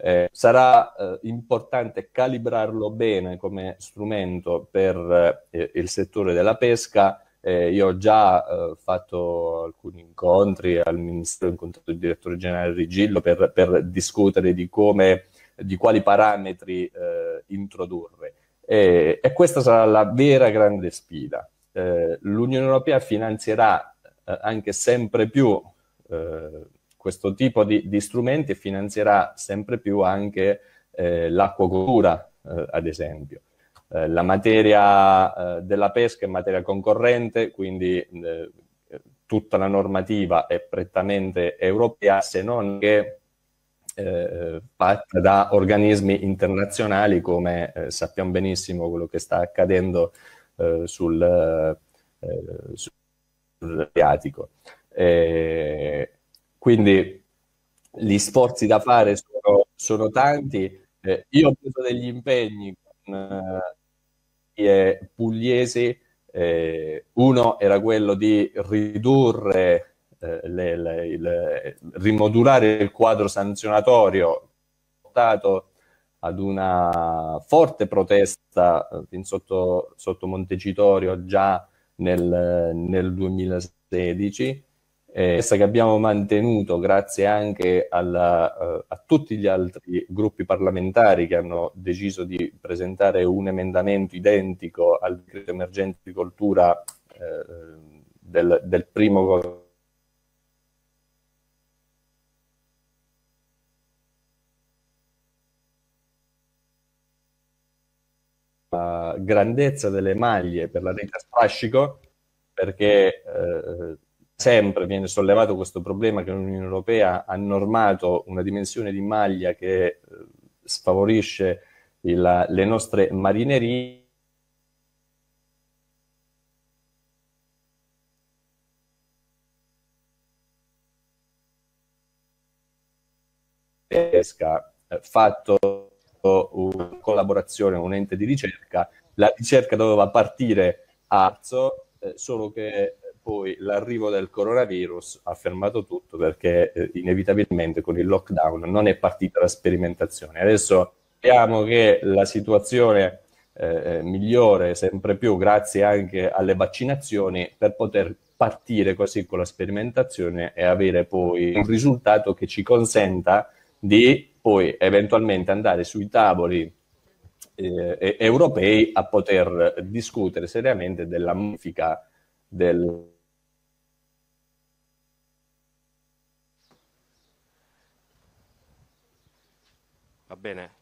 Eh, sarà eh, importante calibrarlo bene come strumento per eh, il settore della pesca. Eh, io ho già eh, fatto alcuni incontri al Ministero, ho incontrato il direttore generale Rigillo per, per discutere di, come, di quali parametri eh, introdurre. E, e, questa sarà la vera grande sfida. L'Unione Europea finanzierà anche sempre più questo tipo di, di strumenti finanzierà sempre più anche eh, l'acquacoltura, eh, ad esempio. Eh, la materia eh, della pesca è materia concorrente, quindi eh, tutta la normativa è prettamente europea, se non che eh, fatta da organismi internazionali, come sappiamo benissimo quello che sta accadendo sul, sul Asiatico. Eh, quindi gli sforzi da fare sono, sono tanti. Eh, io ho preso degli impegni con eh, eh pugliesi. Eh, uno era quello di ridurre, eh, le, le, le, rimodulare il quadro sanzionatorio portato ad una forte protesta fin eh, sotto, sotto Montecitorio già nel, nel 2016 eh, che abbiamo mantenuto grazie anche alla, uh, a tutti gli altri gruppi parlamentari che hanno deciso di presentare un emendamento identico al decreto emergente di cultura eh, del, del primo grandezza delle maglie per la rete a strascico perché eh, sempre viene sollevato questo problema che l'Unione Europea ha normato una dimensione di maglia che eh, sfavorisce il, le nostre marinerie. pesca eh, fatto eh, una collaborazione, un ente di ricerca, la ricerca doveva partire a marzo, solo che poi l'arrivo del coronavirus ha fermato tutto perché eh, inevitabilmente con il lockdown non è partita la sperimentazione. Adesso vediamo che la situazione eh, eh, migliore sempre più grazie anche alle vaccinazioni per poter partire così con la sperimentazione e avere poi un risultato che ci consenta di poi eventualmente andare sui tavoli eh, europei a poter discutere seriamente della modifica del Va bene,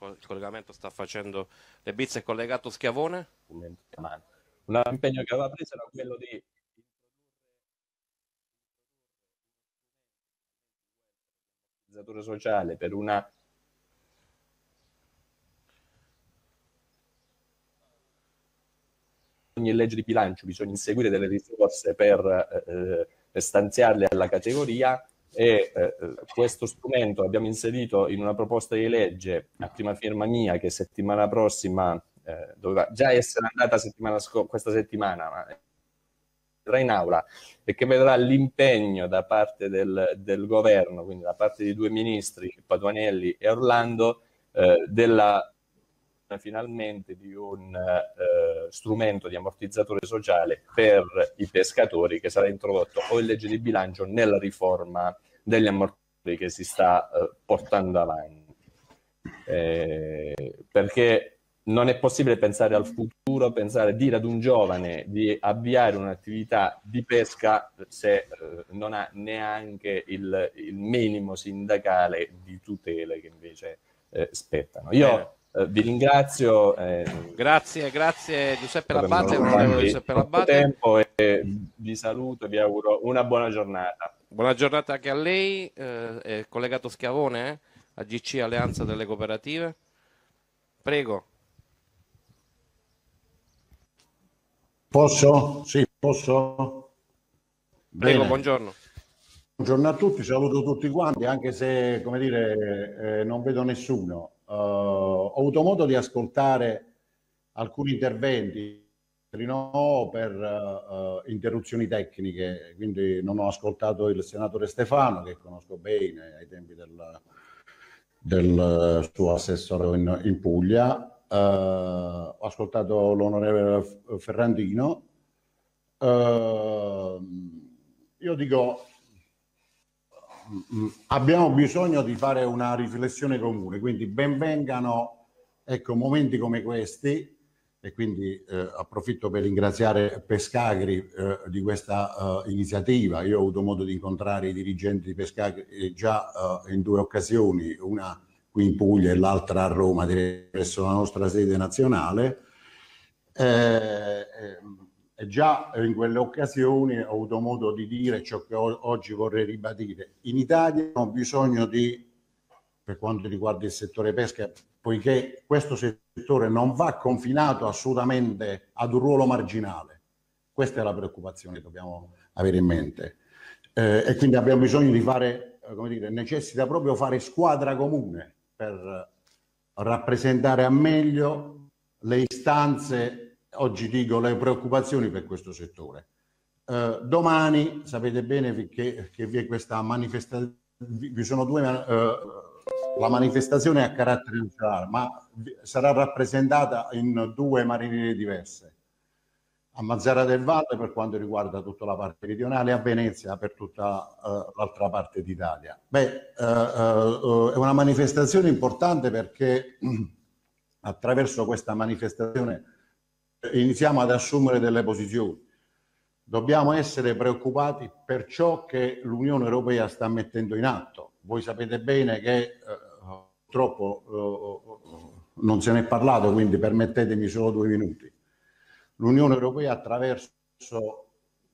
il collegamento sta facendo le bizze, è collegato Schiavone? Un impegno che aveva preso era quello di sociale per una ogni legge di bilancio bisogna inseguire delle risorse per eh, eh stanziarle alla categoria e eh, questo strumento abbiamo inserito in una proposta di legge a prima firma mia che settimana prossima eh, doveva già essere andata settimana sco- questa settimana, ma andrà in aula e che vedrà l'impegno da parte del, del governo, quindi da parte di due ministri, Paduanelli e Orlando, eh, della finalmente di un eh, strumento di ammortizzatore sociale per i pescatori che sarà introdotto o in legge di bilancio nella riforma degli ammortizzatori che si sta eh, portando avanti. Eh, perché non è possibile pensare al futuro, pensare dire ad un giovane di avviare un'attività di pesca se eh, non ha neanche il, il, minimo sindacale di tutele che invece eh, spettano. Io eh, vi ringrazio. Eh, grazie, grazie Giuseppe Labbate. Giuseppe Labbate. Tempo e vi saluto e vi auguro una buona giornata. Buona giornata anche a lei, eh, collegato Schiavone, eh, a GC Alleanza delle Cooperative. Prego. Posso? Sì, posso? Prego, buongiorno. Buongiorno a tutti, saluto tutti quanti, anche se, come dire, eh, non vedo nessuno. Uh, ho avuto modo di ascoltare alcuni interventi, no, per uh, interruzioni tecniche, quindi non ho ascoltato il senatore Stefano, che conosco bene ai tempi del, del suo assessore in, in Puglia, uh, ho ascoltato l'onorevole Ferrandino. io dico, Mm, mm, abbiamo bisogno di fare una riflessione comune, quindi benvengano ecco, momenti come questi e quindi eh, approfitto per ringraziare Pescagri eh, di questa eh, iniziativa. Io ho avuto modo di incontrare i dirigenti di Pescagri eh, già eh, in due occasioni, una qui in Puglia e l'altra a Roma, presso la nostra sede nazionale. Eh, ehm, già in quelle occasioni ho avuto modo di dire ciò che oggi vorrei ribadire. In Italia abbiamo bisogno di, per quanto riguarda il settore pesca, poiché questo settore non va confinato assolutamente ad un ruolo marginale. Questa è la preoccupazione che dobbiamo avere in mente. Eh, e quindi abbiamo bisogno di fare, eh, come dire, necessita proprio fare squadra comune per rappresentare al meglio le istanze oggi dico le preoccupazioni per questo settore. Eh, domani sapete bene che, che vi è questa manifestazione, vi sono due, eh, la manifestazione a carattere nazionale, ma sarà rappresentata in due marinerie diverse. A Mazzara del Valle per quanto riguarda tutta la parte regionale, a Venezia per tutta eh, l'altra parte d'Italia. Beh, eh, eh, è una manifestazione importante perché (clears throat) attraverso questa manifestazione iniziamo ad assumere delle posizioni. Dobbiamo essere preoccupati per ciò che l'Unione Europea sta mettendo in atto. Voi sapete bene che eh, purtroppo eh, non se n'è parlato, quindi permettetemi solo due minuti. L'Unione Europea attraverso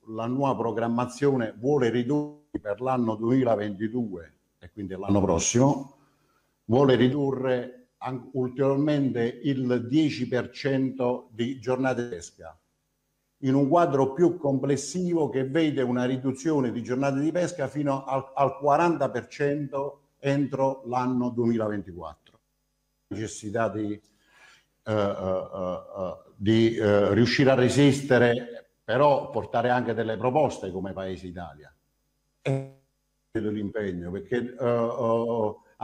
la nuova programmazione vuole ridurre per l'anno 2022 e quindi l'anno prossimo, vuole ridurre ulteriormente il 10% di giornate di pesca, in un quadro più complessivo che vede una riduzione di giornate di pesca fino al, 40% entro l'anno 2024. Necessità di, eh, eh, eh, di eh, riuscire a resistere, però portare anche delle proposte come Paese Italia. E eh. l'impegno, perché eh,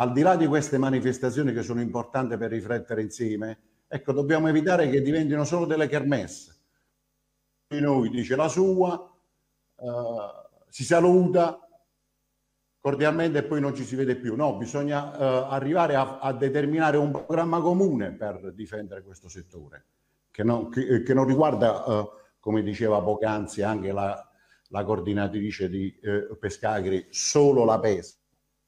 al di là di queste manifestazioni che sono importanti per riflettere insieme, ecco, dobbiamo evitare che diventino solo delle kermesse. Di noi dice la sua, eh, si saluta cordialmente e poi non ci si vede più. No, bisogna eh, arrivare a, a, determinare un programma comune per difendere questo settore, che non, che, eh, che non riguarda, eh, come diceva poc'anzi anche la, la coordinatrice di eh, Pescagri, solo la pesca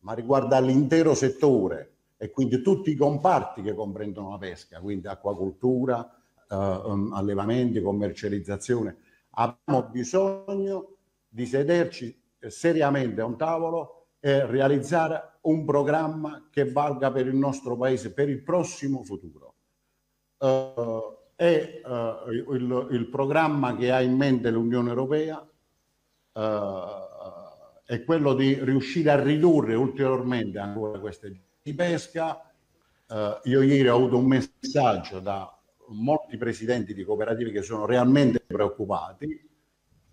ma riguarda l'intero settore e quindi tutti i comparti che comprendono la pesca, quindi acquacoltura, eh, ehm, allevamenti, commercializzazione. Abbiamo bisogno di sederci seriamente a un tavolo e realizzare un programma che valga per il nostro paese, per il prossimo futuro. Eh, è eh, il, il, programma che ha in mente l'Unione Europea eh, è quello di riuscire a ridurre ulteriormente ancora queste di pesca. Eh, io ieri ho avuto un messaggio da molti presidenti di cooperative che sono realmente preoccupati,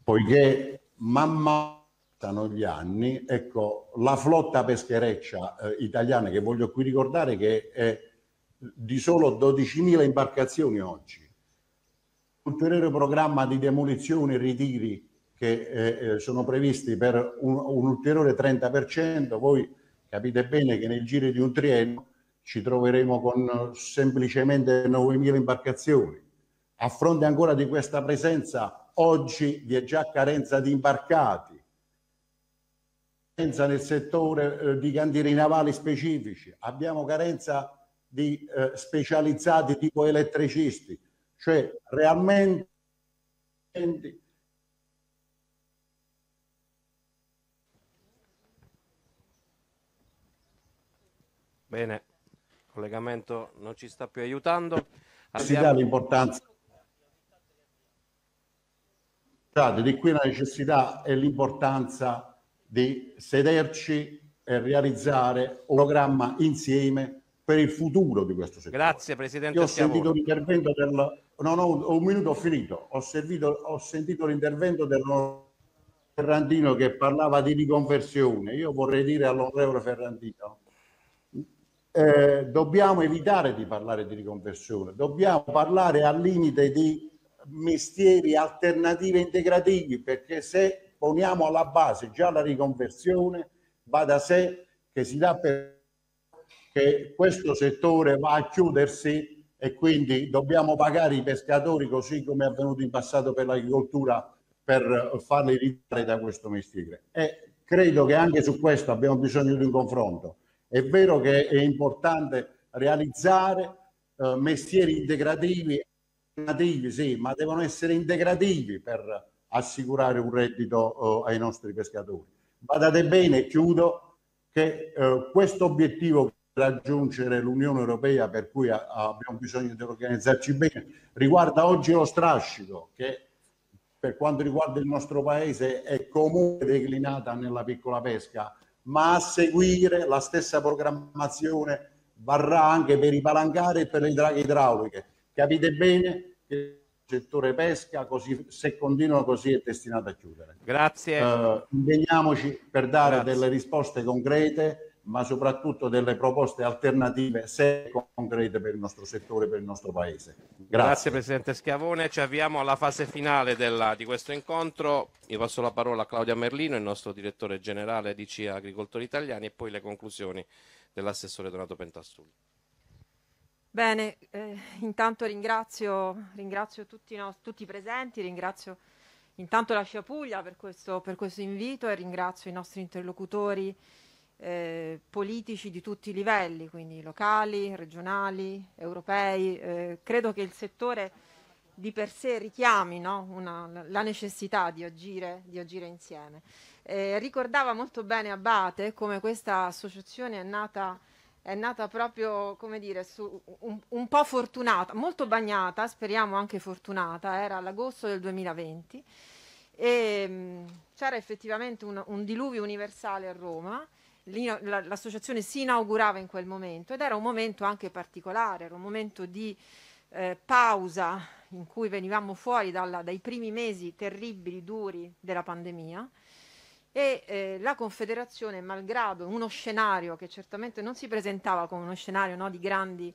poiché man mano gli anni, ecco, la flotta peschereccia eh, italiana che voglio qui ricordare che è di solo 12.000 imbarcazioni oggi. Ulteriore programma di demolizioni e ritiri che eh, eh, sono previsti per un, un ulteriore 30%, voi capite bene che nel giro di un triennio ci troveremo con eh, semplicemente 9.000 imbarcazioni. A fronte ancora di questa presenza, oggi vi è già carenza di imbarcati, nel settore eh, di cantieri navali specifici, abbiamo carenza di eh, specializzati tipo elettricisti, cioè realmente Bene, il collegamento non ci sta più aiutando. Abbiamo... L'importanza di qui la necessità e l'importanza di sederci e realizzare un programma insieme per il futuro di questo settore. Grazie Presidente. Io ho sentito l'intervento del... No, no, un minuto ho finito. Ho, servito, ho sentito l'intervento dell'onorevole Ferrandino che parlava di riconversione. Io vorrei dire all'onorevole Ferrandino eh, dobbiamo evitare di parlare di riconversione, dobbiamo parlare al limite di mestieri alternativi integrativi, perché se poniamo alla base già la riconversione, va da sé che si dà per che questo settore va a chiudersi e quindi dobbiamo pagare i pescatori così come è avvenuto in passato per l'agricoltura per farli ritirare da questo mestiere. E credo che anche su questo abbiamo bisogno di un confronto è vero che è importante realizzare eh, mestieri integrativi, integrativi sì, ma devono essere integrativi per assicurare un reddito eh, ai nostri pescatori. Badate bene, chiudo, che eh, questo obiettivo raggiungere l'Unione Europea per cui a, abbiamo bisogno di organizzarci bene riguarda oggi lo strascico che per quanto riguarda il nostro paese è comunque declinata nella piccola pesca ma a seguire la stessa programmazione varrà anche per i palancari e per le draghe idrauliche. Capite bene che il settore pesca, così, se continua così, è destinato a chiudere. Grazie. Eh, impegniamoci per dare Grazie. delle risposte concrete ma soprattutto delle proposte alternative serie e concrete per il nostro settore, per il nostro Paese. Grazie. Grazie Presidente Schiavone, ci avviamo alla fase finale della, di questo incontro. Io passo la parola a Claudia Merlino, il nostro direttore generale di CIA Agricoltori Italiani e poi le conclusioni dell'assessore Donato Pentastulli. Bene, eh, intanto ringrazio, ringrazio tutti, no, tutti, i presenti, ringrazio intanto la Scia Puglia per questo, per questo invito e ringrazio i nostri interlocutori eh, politici di tutti i livelli, quindi locali, regionali, europei. Eh, credo che il settore di per sé richiami no? Una, la necessità di agire, di agire insieme. Eh, ricordava molto bene Abate come questa associazione è nata, è nata proprio, come dire, su, un, un po' fortunata, molto bagnata, speriamo anche fortunata, era l'agosto del 2020 e mm, c'era effettivamente un, un diluvio universale a Roma l'associazione si inaugurava in quel momento ed era un momento anche particolare, era un momento di eh, pausa in cui venivamo fuori dalla, dai primi mesi terribili, duri della pandemia e eh, la Confederazione, malgrado uno scenario che certamente non si presentava come uno scenario no, di grandi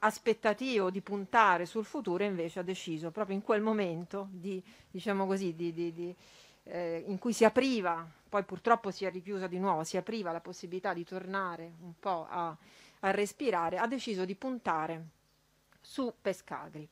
aspettative o di puntare sul futuro, invece ha deciso proprio in quel momento di, diciamo così, di, di, di eh, in cui si apriva, poi purtroppo si è richiusa di nuovo, si apriva la possibilità di tornare un po' a, a respirare, ha deciso di puntare su Pescagri.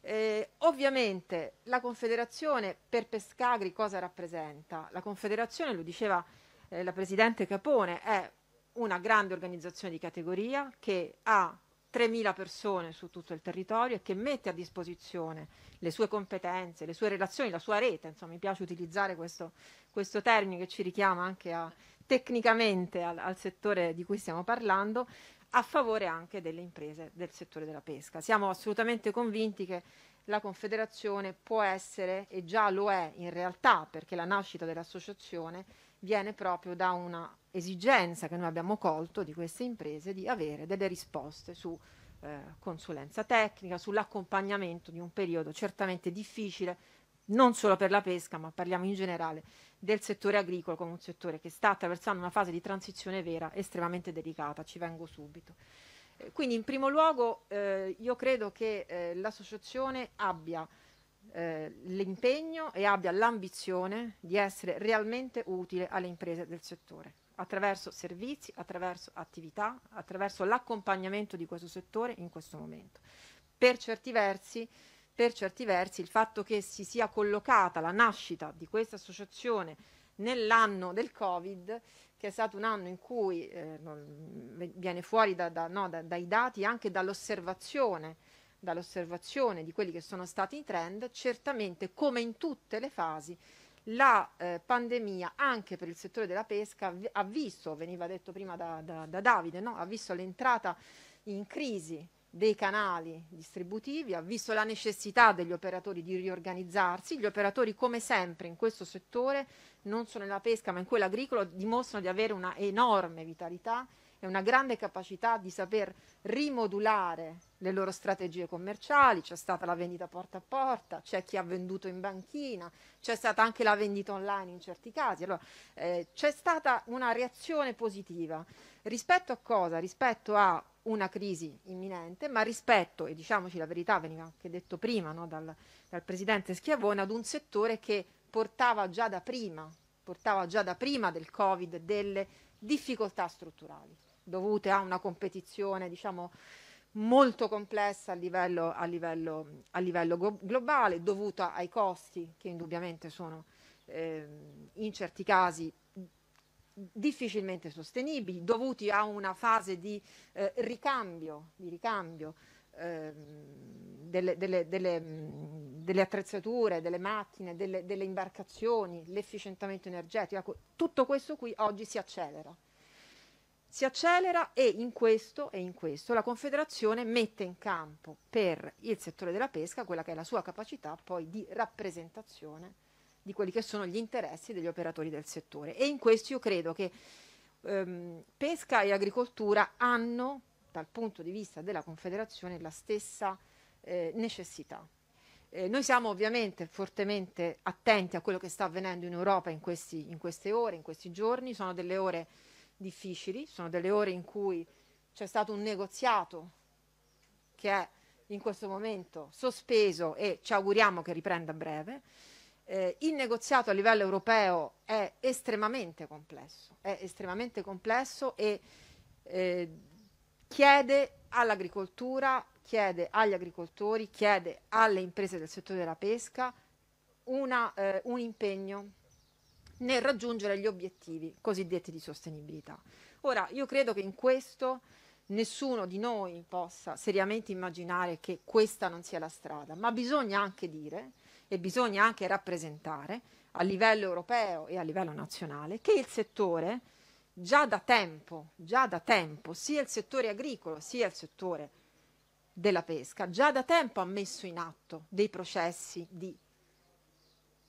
Eh, ovviamente la Confederazione per Pescagri cosa rappresenta? La Confederazione, lo diceva eh, la Presidente Capone, è una grande organizzazione di categoria che ha 3.000 persone su tutto il territorio e che mette a disposizione le sue competenze, le sue relazioni, la sua rete, insomma mi piace utilizzare questo, questo termine che ci richiama anche a, tecnicamente al, al settore di cui stiamo parlando, a favore anche delle imprese del settore della pesca. Siamo assolutamente convinti che la Confederazione può essere, e già lo è in realtà, perché la nascita dell'associazione viene proprio da una esigenza che noi abbiamo colto di queste imprese di avere delle risposte su eh, consulenza tecnica, sull'accompagnamento di un periodo certamente difficile, non solo per la pesca, ma parliamo in generale del settore agricolo come un settore che sta attraversando una fase di transizione vera estremamente delicata, ci vengo subito. Eh, quindi in primo luogo eh, io credo che eh, l'associazione abbia eh, l'impegno e abbia l'ambizione di essere realmente utile alle imprese del settore attraverso servizi, attraverso attività, attraverso l'accompagnamento di questo settore in questo momento. Per certi versi, per certi versi il fatto che si sia collocata la nascita di questa associazione nell'anno del Covid, che è stato un anno in cui eh, viene fuori da, da, no, da, dai dati anche dall'osservazione, dall'osservazione di quelli che sono stati i trend, certamente come in tutte le fasi la eh, pandemia anche per il settore della pesca ha visto, veniva detto prima da, da, da Davide, no? ha visto l'entrata in crisi dei canali distributivi, ha visto la necessità degli operatori di riorganizzarsi. Gli operatori, come sempre in questo settore, non solo nella pesca ma in quello agricolo, dimostrano di avere una enorme vitalità e una grande capacità di saper rimodulare le loro strategie commerciali, c'è stata la vendita porta a porta, c'è chi ha venduto in banchina, c'è stata anche la vendita online in certi casi, allora, eh, c'è stata una reazione positiva rispetto a cosa? Rispetto a una crisi imminente, ma rispetto, e diciamoci la verità, veniva anche detto prima no, dal, dal presidente Schiavone, ad un settore che portava già da prima, portava già da prima del Covid delle difficoltà strutturali dovute a una competizione diciamo, molto complessa a livello, a livello, a livello glo- globale, dovuta ai costi che indubbiamente sono eh, in certi casi difficilmente sostenibili, dovuti a una fase di eh, ricambio, di ricambio eh, delle, delle, delle, delle, attrezzature, delle macchine, delle, imbarcazioni, l'efficientamento energetico. Ecco, tutto questo qui oggi si accelera si accelera e in questo, e in questo la Confederazione mette in campo per il settore della pesca quella che è la sua capacità poi di rappresentazione di quelli che sono gli interessi degli operatori del settore. E in questo io credo che ehm, pesca e agricoltura hanno, dal punto di vista della Confederazione, la stessa eh, necessità. Eh, noi siamo ovviamente fortemente attenti a quello che sta avvenendo in Europa in, questi, in queste ore, in questi giorni, sono delle ore difficili, sono delle ore in cui c'è stato un negoziato che è in questo momento sospeso e ci auguriamo che riprenda a breve. Eh, il negoziato a livello europeo è estremamente complesso, è estremamente complesso e eh, chiede all'agricoltura, chiede agli agricoltori, chiede alle imprese del settore della pesca una, eh, un impegno nel raggiungere gli obiettivi cosiddetti di sostenibilità. Ora, io credo che in questo nessuno di noi possa seriamente immaginare che questa non sia la strada, ma bisogna anche dire e bisogna anche rappresentare a livello europeo e a livello nazionale che il settore già da tempo, già da tempo, sia il settore agricolo sia il settore della pesca, già da tempo ha messo in atto dei processi di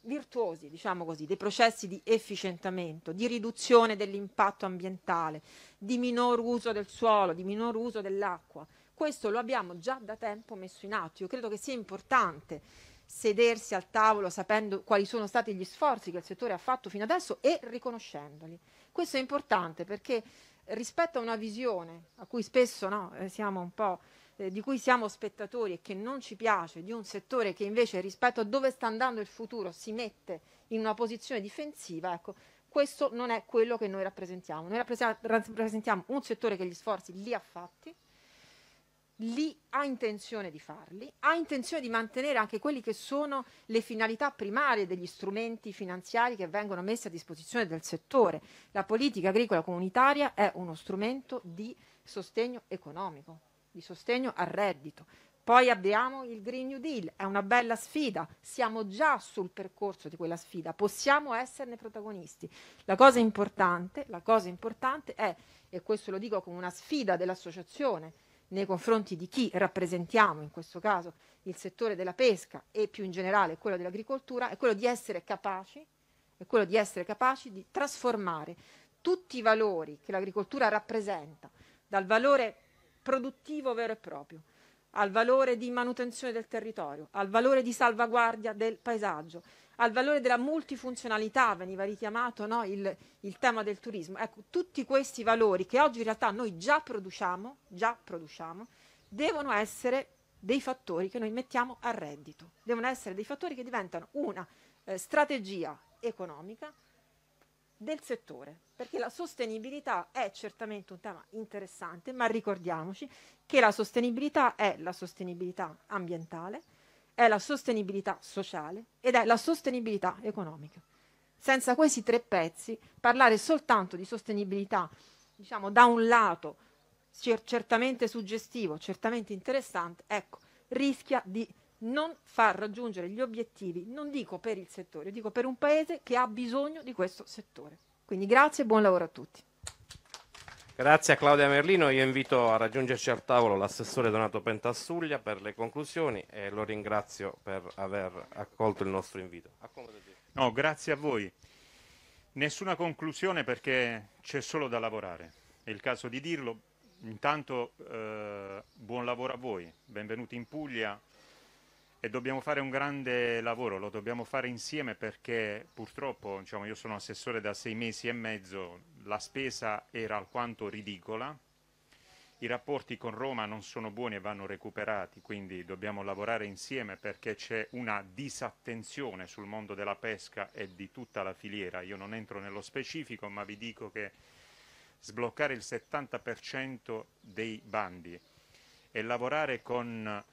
virtuosi, diciamo così, dei processi di efficientamento, di riduzione dell'impatto ambientale, di minor uso del suolo, di minor uso dell'acqua. Questo lo abbiamo già da tempo messo in atto. Io credo che sia importante sedersi al tavolo sapendo quali sono stati gli sforzi che il settore ha fatto fino adesso e riconoscendoli. Questo è importante perché rispetto a una visione a cui spesso no, eh, siamo un po' eh, di cui siamo spettatori e che non ci piace, di un settore che invece rispetto a dove sta andando il futuro si mette in una posizione difensiva, ecco, questo non è quello che noi rappresentiamo. Noi rappresentiamo un settore che gli sforzi li ha fatti, li ha intenzione di farli, ha intenzione di mantenere anche quelle che sono le finalità primarie degli strumenti finanziari che vengono messi a disposizione del settore. La politica agricola comunitaria è uno strumento di sostegno economico, di sostegno al reddito. Poi abbiamo il Green New Deal, è una bella sfida, siamo già sul percorso di quella sfida, possiamo esserne protagonisti. La cosa importante, la cosa importante è, e questo lo dico come una sfida dell'associazione nei confronti di chi rappresentiamo, in questo caso il settore della pesca e più in generale quello dell'agricoltura, è quello di essere capaci, è quello di essere capaci di trasformare tutti i valori che l'agricoltura rappresenta, dal valore produttivo vero e proprio, al valore di manutenzione del territorio, al valore di salvaguardia del paesaggio, al valore della multifunzionalità, veniva richiamato no, il, il, tema del turismo. Ecco, tutti questi valori che oggi in realtà noi già produciamo, già produciamo, devono essere dei fattori che noi mettiamo a reddito, devono essere dei fattori che diventano una eh, strategia economica del settore, perché la sostenibilità è certamente un tema interessante, ma ricordiamoci che la sostenibilità è la sostenibilità ambientale, è la sostenibilità sociale ed è la sostenibilità economica. Senza questi tre pezzi, parlare soltanto di sostenibilità, diciamo da un lato cer- certamente suggestivo, certamente interessante, ecco, rischia di non far raggiungere gli obiettivi, non dico per il settore, dico per un paese che ha bisogno di questo settore. Quindi grazie e buon lavoro a tutti. Grazie a Claudia Merlino, io invito a raggiungerci al tavolo l'assessore Donato Pentassuglia per le conclusioni e lo ringrazio per aver accolto il nostro invito. No, grazie a voi. Nessuna conclusione perché c'è solo da lavorare, è il caso di dirlo. Intanto eh, buon lavoro a voi, benvenuti in Puglia, e dobbiamo fare un grande lavoro, lo dobbiamo fare insieme perché purtroppo, diciamo, io sono assessore da sei mesi e mezzo, la spesa era alquanto ridicola, i rapporti con Roma non sono buoni e vanno recuperati, quindi dobbiamo lavorare insieme perché c'è una disattenzione sul mondo della pesca e di tutta la filiera. Io non entro nello specifico, ma vi dico che sbloccare il 70% dei bandi e lavorare con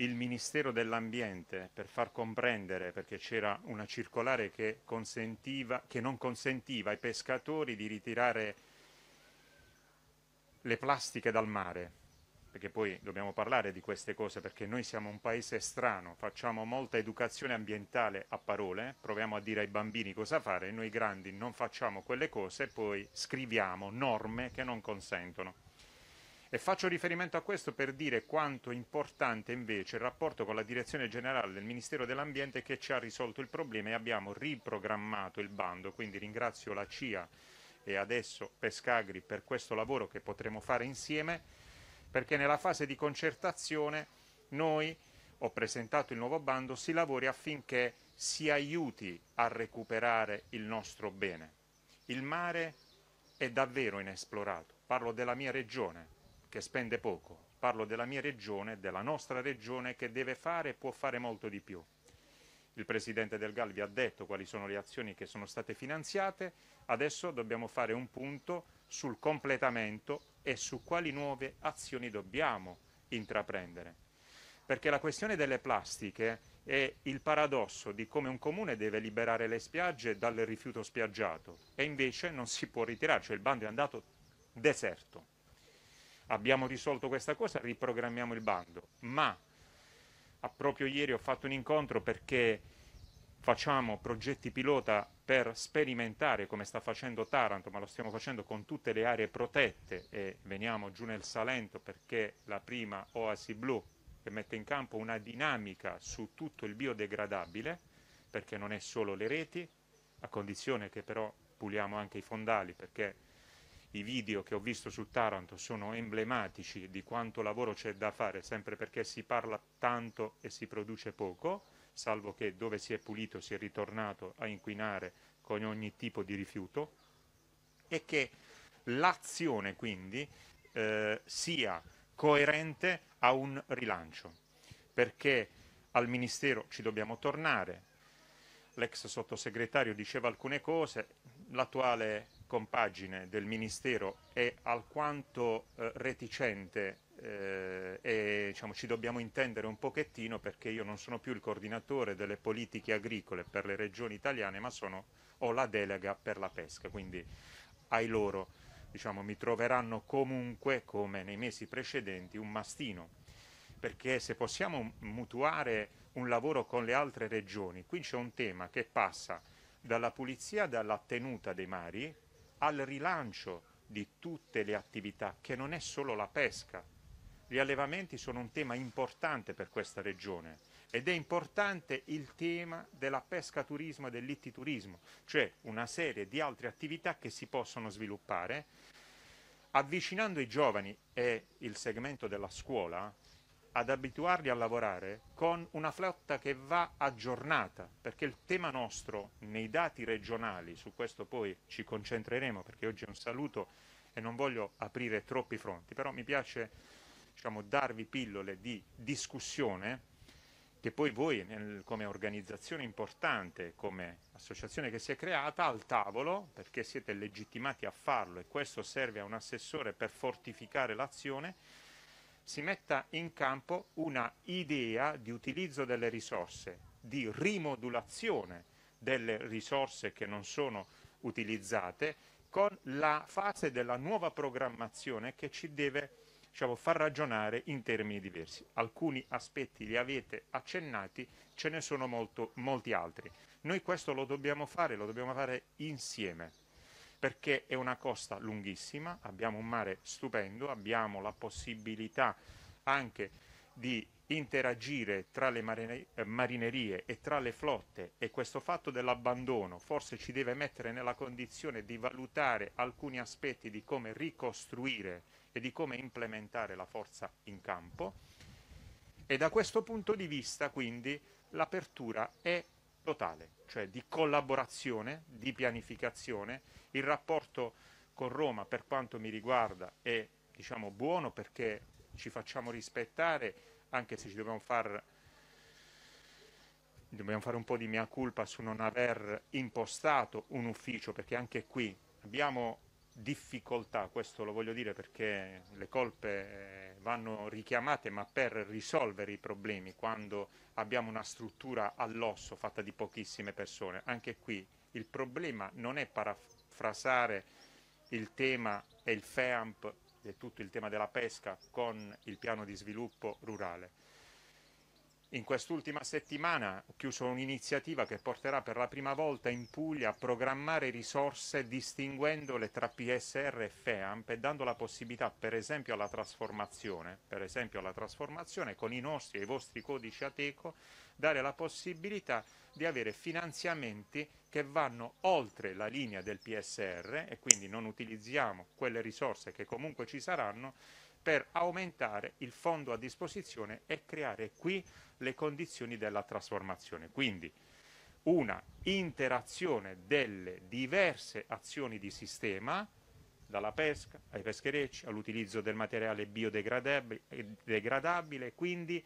il Ministero dell'Ambiente per far comprendere, perché c'era una circolare che, che, non consentiva ai pescatori di ritirare le plastiche dal mare, perché poi dobbiamo parlare di queste cose, perché noi siamo un paese strano, facciamo molta educazione ambientale a parole, proviamo a dire ai bambini cosa fare, noi grandi non facciamo quelle cose e poi scriviamo norme che non consentono. E faccio riferimento a questo per dire quanto importante invece il rapporto con la Direzione Generale del Ministero dell'Ambiente che ci ha risolto il problema e abbiamo riprogrammato il bando, quindi ringrazio la CIA e adesso Pescagri per questo lavoro che potremo fare insieme, perché nella fase di concertazione noi ho presentato il nuovo bando, si lavori affinché si aiuti a recuperare il nostro bene. Il mare è davvero inesplorato, parlo della mia regione, che spende poco. Parlo della mia regione, della nostra regione, che deve fare e può fare molto di più. Il Presidente del GAL vi ha detto quali sono le azioni che sono state finanziate, adesso dobbiamo fare un punto sul completamento e su quali nuove azioni dobbiamo intraprendere. Perché la questione delle plastiche è il paradosso di come un comune deve liberare le spiagge dal rifiuto spiaggiato e invece non si può ritirare, cioè il bando è andato deserto abbiamo risolto questa cosa, riprogrammiamo il bando. Ma proprio ieri ho fatto un incontro perché facciamo progetti pilota per sperimentare come sta facendo Taranto, ma lo stiamo facendo con tutte le aree protette e veniamo giù nel Salento perché la prima Oasi Blu che mette in campo una dinamica su tutto il biodegradabile, perché non è solo le reti, a condizione che però puliamo anche i fondali perché i video che ho visto su Taranto sono emblematici di quanto lavoro c'è da fare, sempre perché si parla tanto e si produce poco, salvo che dove si è pulito si è ritornato a inquinare con ogni tipo di rifiuto, e che l'azione quindi eh, sia coerente a un rilancio, perché al Ministero ci dobbiamo tornare, l'ex sottosegretario diceva alcune cose, l'attuale compagine del Ministero è alquanto eh, reticente eh, e diciamo, ci dobbiamo intendere un pochettino perché io non sono più il coordinatore delle politiche agricole per le regioni italiane ma sono, ho la delega per la pesca, quindi ai loro diciamo, mi troveranno comunque, come nei mesi precedenti, un mastino perché se possiamo mutuare un lavoro con le altre regioni, qui c'è un tema che passa dalla pulizia, dalla tenuta dei mari, al rilancio di tutte le attività, che non è solo la pesca. Gli allevamenti sono un tema importante per questa regione ed è importante il tema della pesca turismo e dell'ittiturismo, cioè una serie di altre attività che si possono sviluppare avvicinando i giovani e il segmento della scuola ad abituarli a lavorare con una flotta che va aggiornata, perché il tema nostro nei dati regionali, su questo poi ci concentreremo perché oggi è un saluto e non voglio aprire troppi fronti, però mi piace diciamo, darvi pillole di discussione che poi voi nel, come organizzazione importante, come associazione che si è creata, al tavolo, perché siete legittimati a farlo e questo serve a un assessore per fortificare l'azione, si metta in campo una idea di utilizzo delle risorse, di rimodulazione delle risorse che non sono utilizzate con la fase della nuova programmazione che ci deve diciamo, far ragionare in termini diversi. Alcuni aspetti li avete accennati, ce ne sono molto, molti altri. Noi questo lo dobbiamo fare, lo dobbiamo fare insieme perché è una costa lunghissima, abbiamo un mare stupendo, abbiamo la possibilità anche di interagire tra le eh, marinerie e tra le flotte e questo fatto dell'abbandono forse ci deve mettere nella condizione di valutare alcuni aspetti di come ricostruire e di come implementare la forza in campo e da questo punto di vista quindi l'apertura è totale, cioè di collaborazione, di pianificazione. Il rapporto con Roma, per quanto mi riguarda, è diciamo, buono perché ci facciamo rispettare, anche se ci dobbiamo far dobbiamo fare un po' di mia colpa su non aver impostato un ufficio, perché anche qui abbiamo difficoltà, questo lo voglio dire perché le colpe eh, vanno richiamate, ma per risolvere i problemi quando abbiamo una struttura all'osso fatta di pochissime persone. Anche qui il problema non è parafrasare il tema e il FEAMP e tutto il tema della pesca con il piano di sviluppo rurale in quest'ultima settimana ho chiuso un'iniziativa che porterà per la prima volta in Puglia a programmare risorse distinguendole tra PSR e FEAMP e dando la possibilità per esempio alla trasformazione, per esempio alla trasformazione con i nostri e i vostri codici ATECO, dare la possibilità di avere finanziamenti che vanno oltre la linea del PSR e quindi non utilizziamo quelle risorse che comunque ci saranno per aumentare il fondo a disposizione e creare qui le condizioni della trasformazione. Quindi una interazione delle diverse azioni di sistema, dalla pesca ai pescherecci, all'utilizzo del materiale biodegradabile, eh, quindi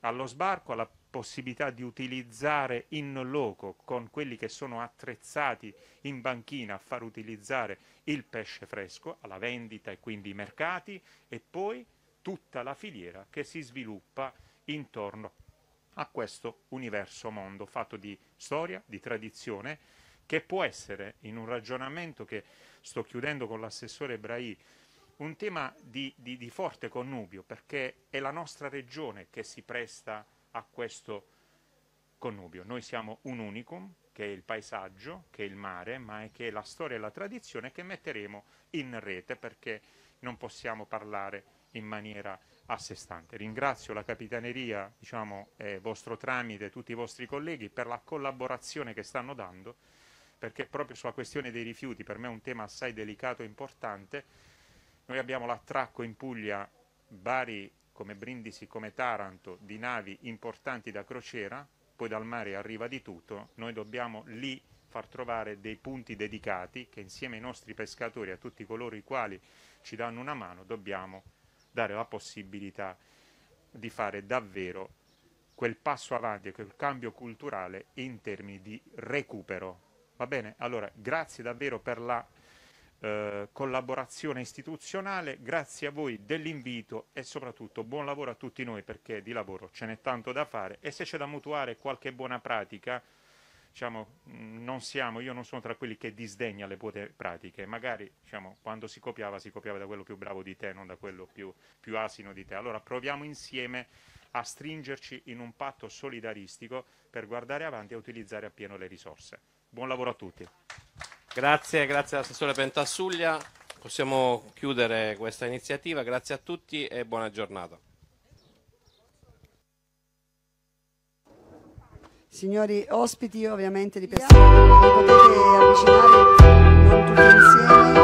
allo sbarco, alla possibilità di utilizzare in loco con quelli che sono attrezzati in banchina a far utilizzare il pesce fresco alla vendita e quindi i mercati e poi tutta la filiera che si sviluppa intorno a questo universo mondo fatto di storia, di tradizione, che può essere in un ragionamento che sto chiudendo con l'assessore Ebrahim un tema di, di, di, forte connubio, perché è la nostra regione che si presta a questo connubio. Noi siamo un unicum, che è il paesaggio, che è il mare, ma è che è la storia e la tradizione che metteremo in rete, perché non possiamo parlare in maniera a sé stante. Ringrazio la Capitaneria, diciamo, eh, vostro tramite, tutti i vostri colleghi per la collaborazione che stanno dando, perché proprio sulla questione dei rifiuti, per me è un tema assai delicato e importante, noi abbiamo l'attracco in Puglia, Bari come Brindisi, come Taranto, di navi importanti da crociera, poi dal mare arriva di tutto, noi dobbiamo lì far trovare dei punti dedicati che insieme ai nostri pescatori, a tutti coloro i quali ci danno una mano, dobbiamo dare la possibilità di fare davvero quel passo avanti, quel cambio culturale in termini di recupero. Va bene? Allora, grazie davvero per la eh, collaborazione istituzionale. Grazie a voi dell'invito e soprattutto buon lavoro a tutti noi perché di lavoro ce n'è tanto da fare e se c'è da mutuare qualche buona pratica, diciamo, mm, non siamo, io non sono tra quelli che disdegna le buone pratiche, magari diciamo, quando si copiava si copiava da quello più bravo di te, non da quello più, più asino di te. Allora proviamo insieme a stringerci in un patto solidaristico per guardare avanti e utilizzare appieno le risorse. Buon lavoro a tutti. Grazie, grazie all'assessore Pentassuglia. Possiamo chiudere questa iniziativa. Grazie a tutti e buona giornata. Signori ospiti, ovviamente di persone, vi potete avvicinare non tutti insieme.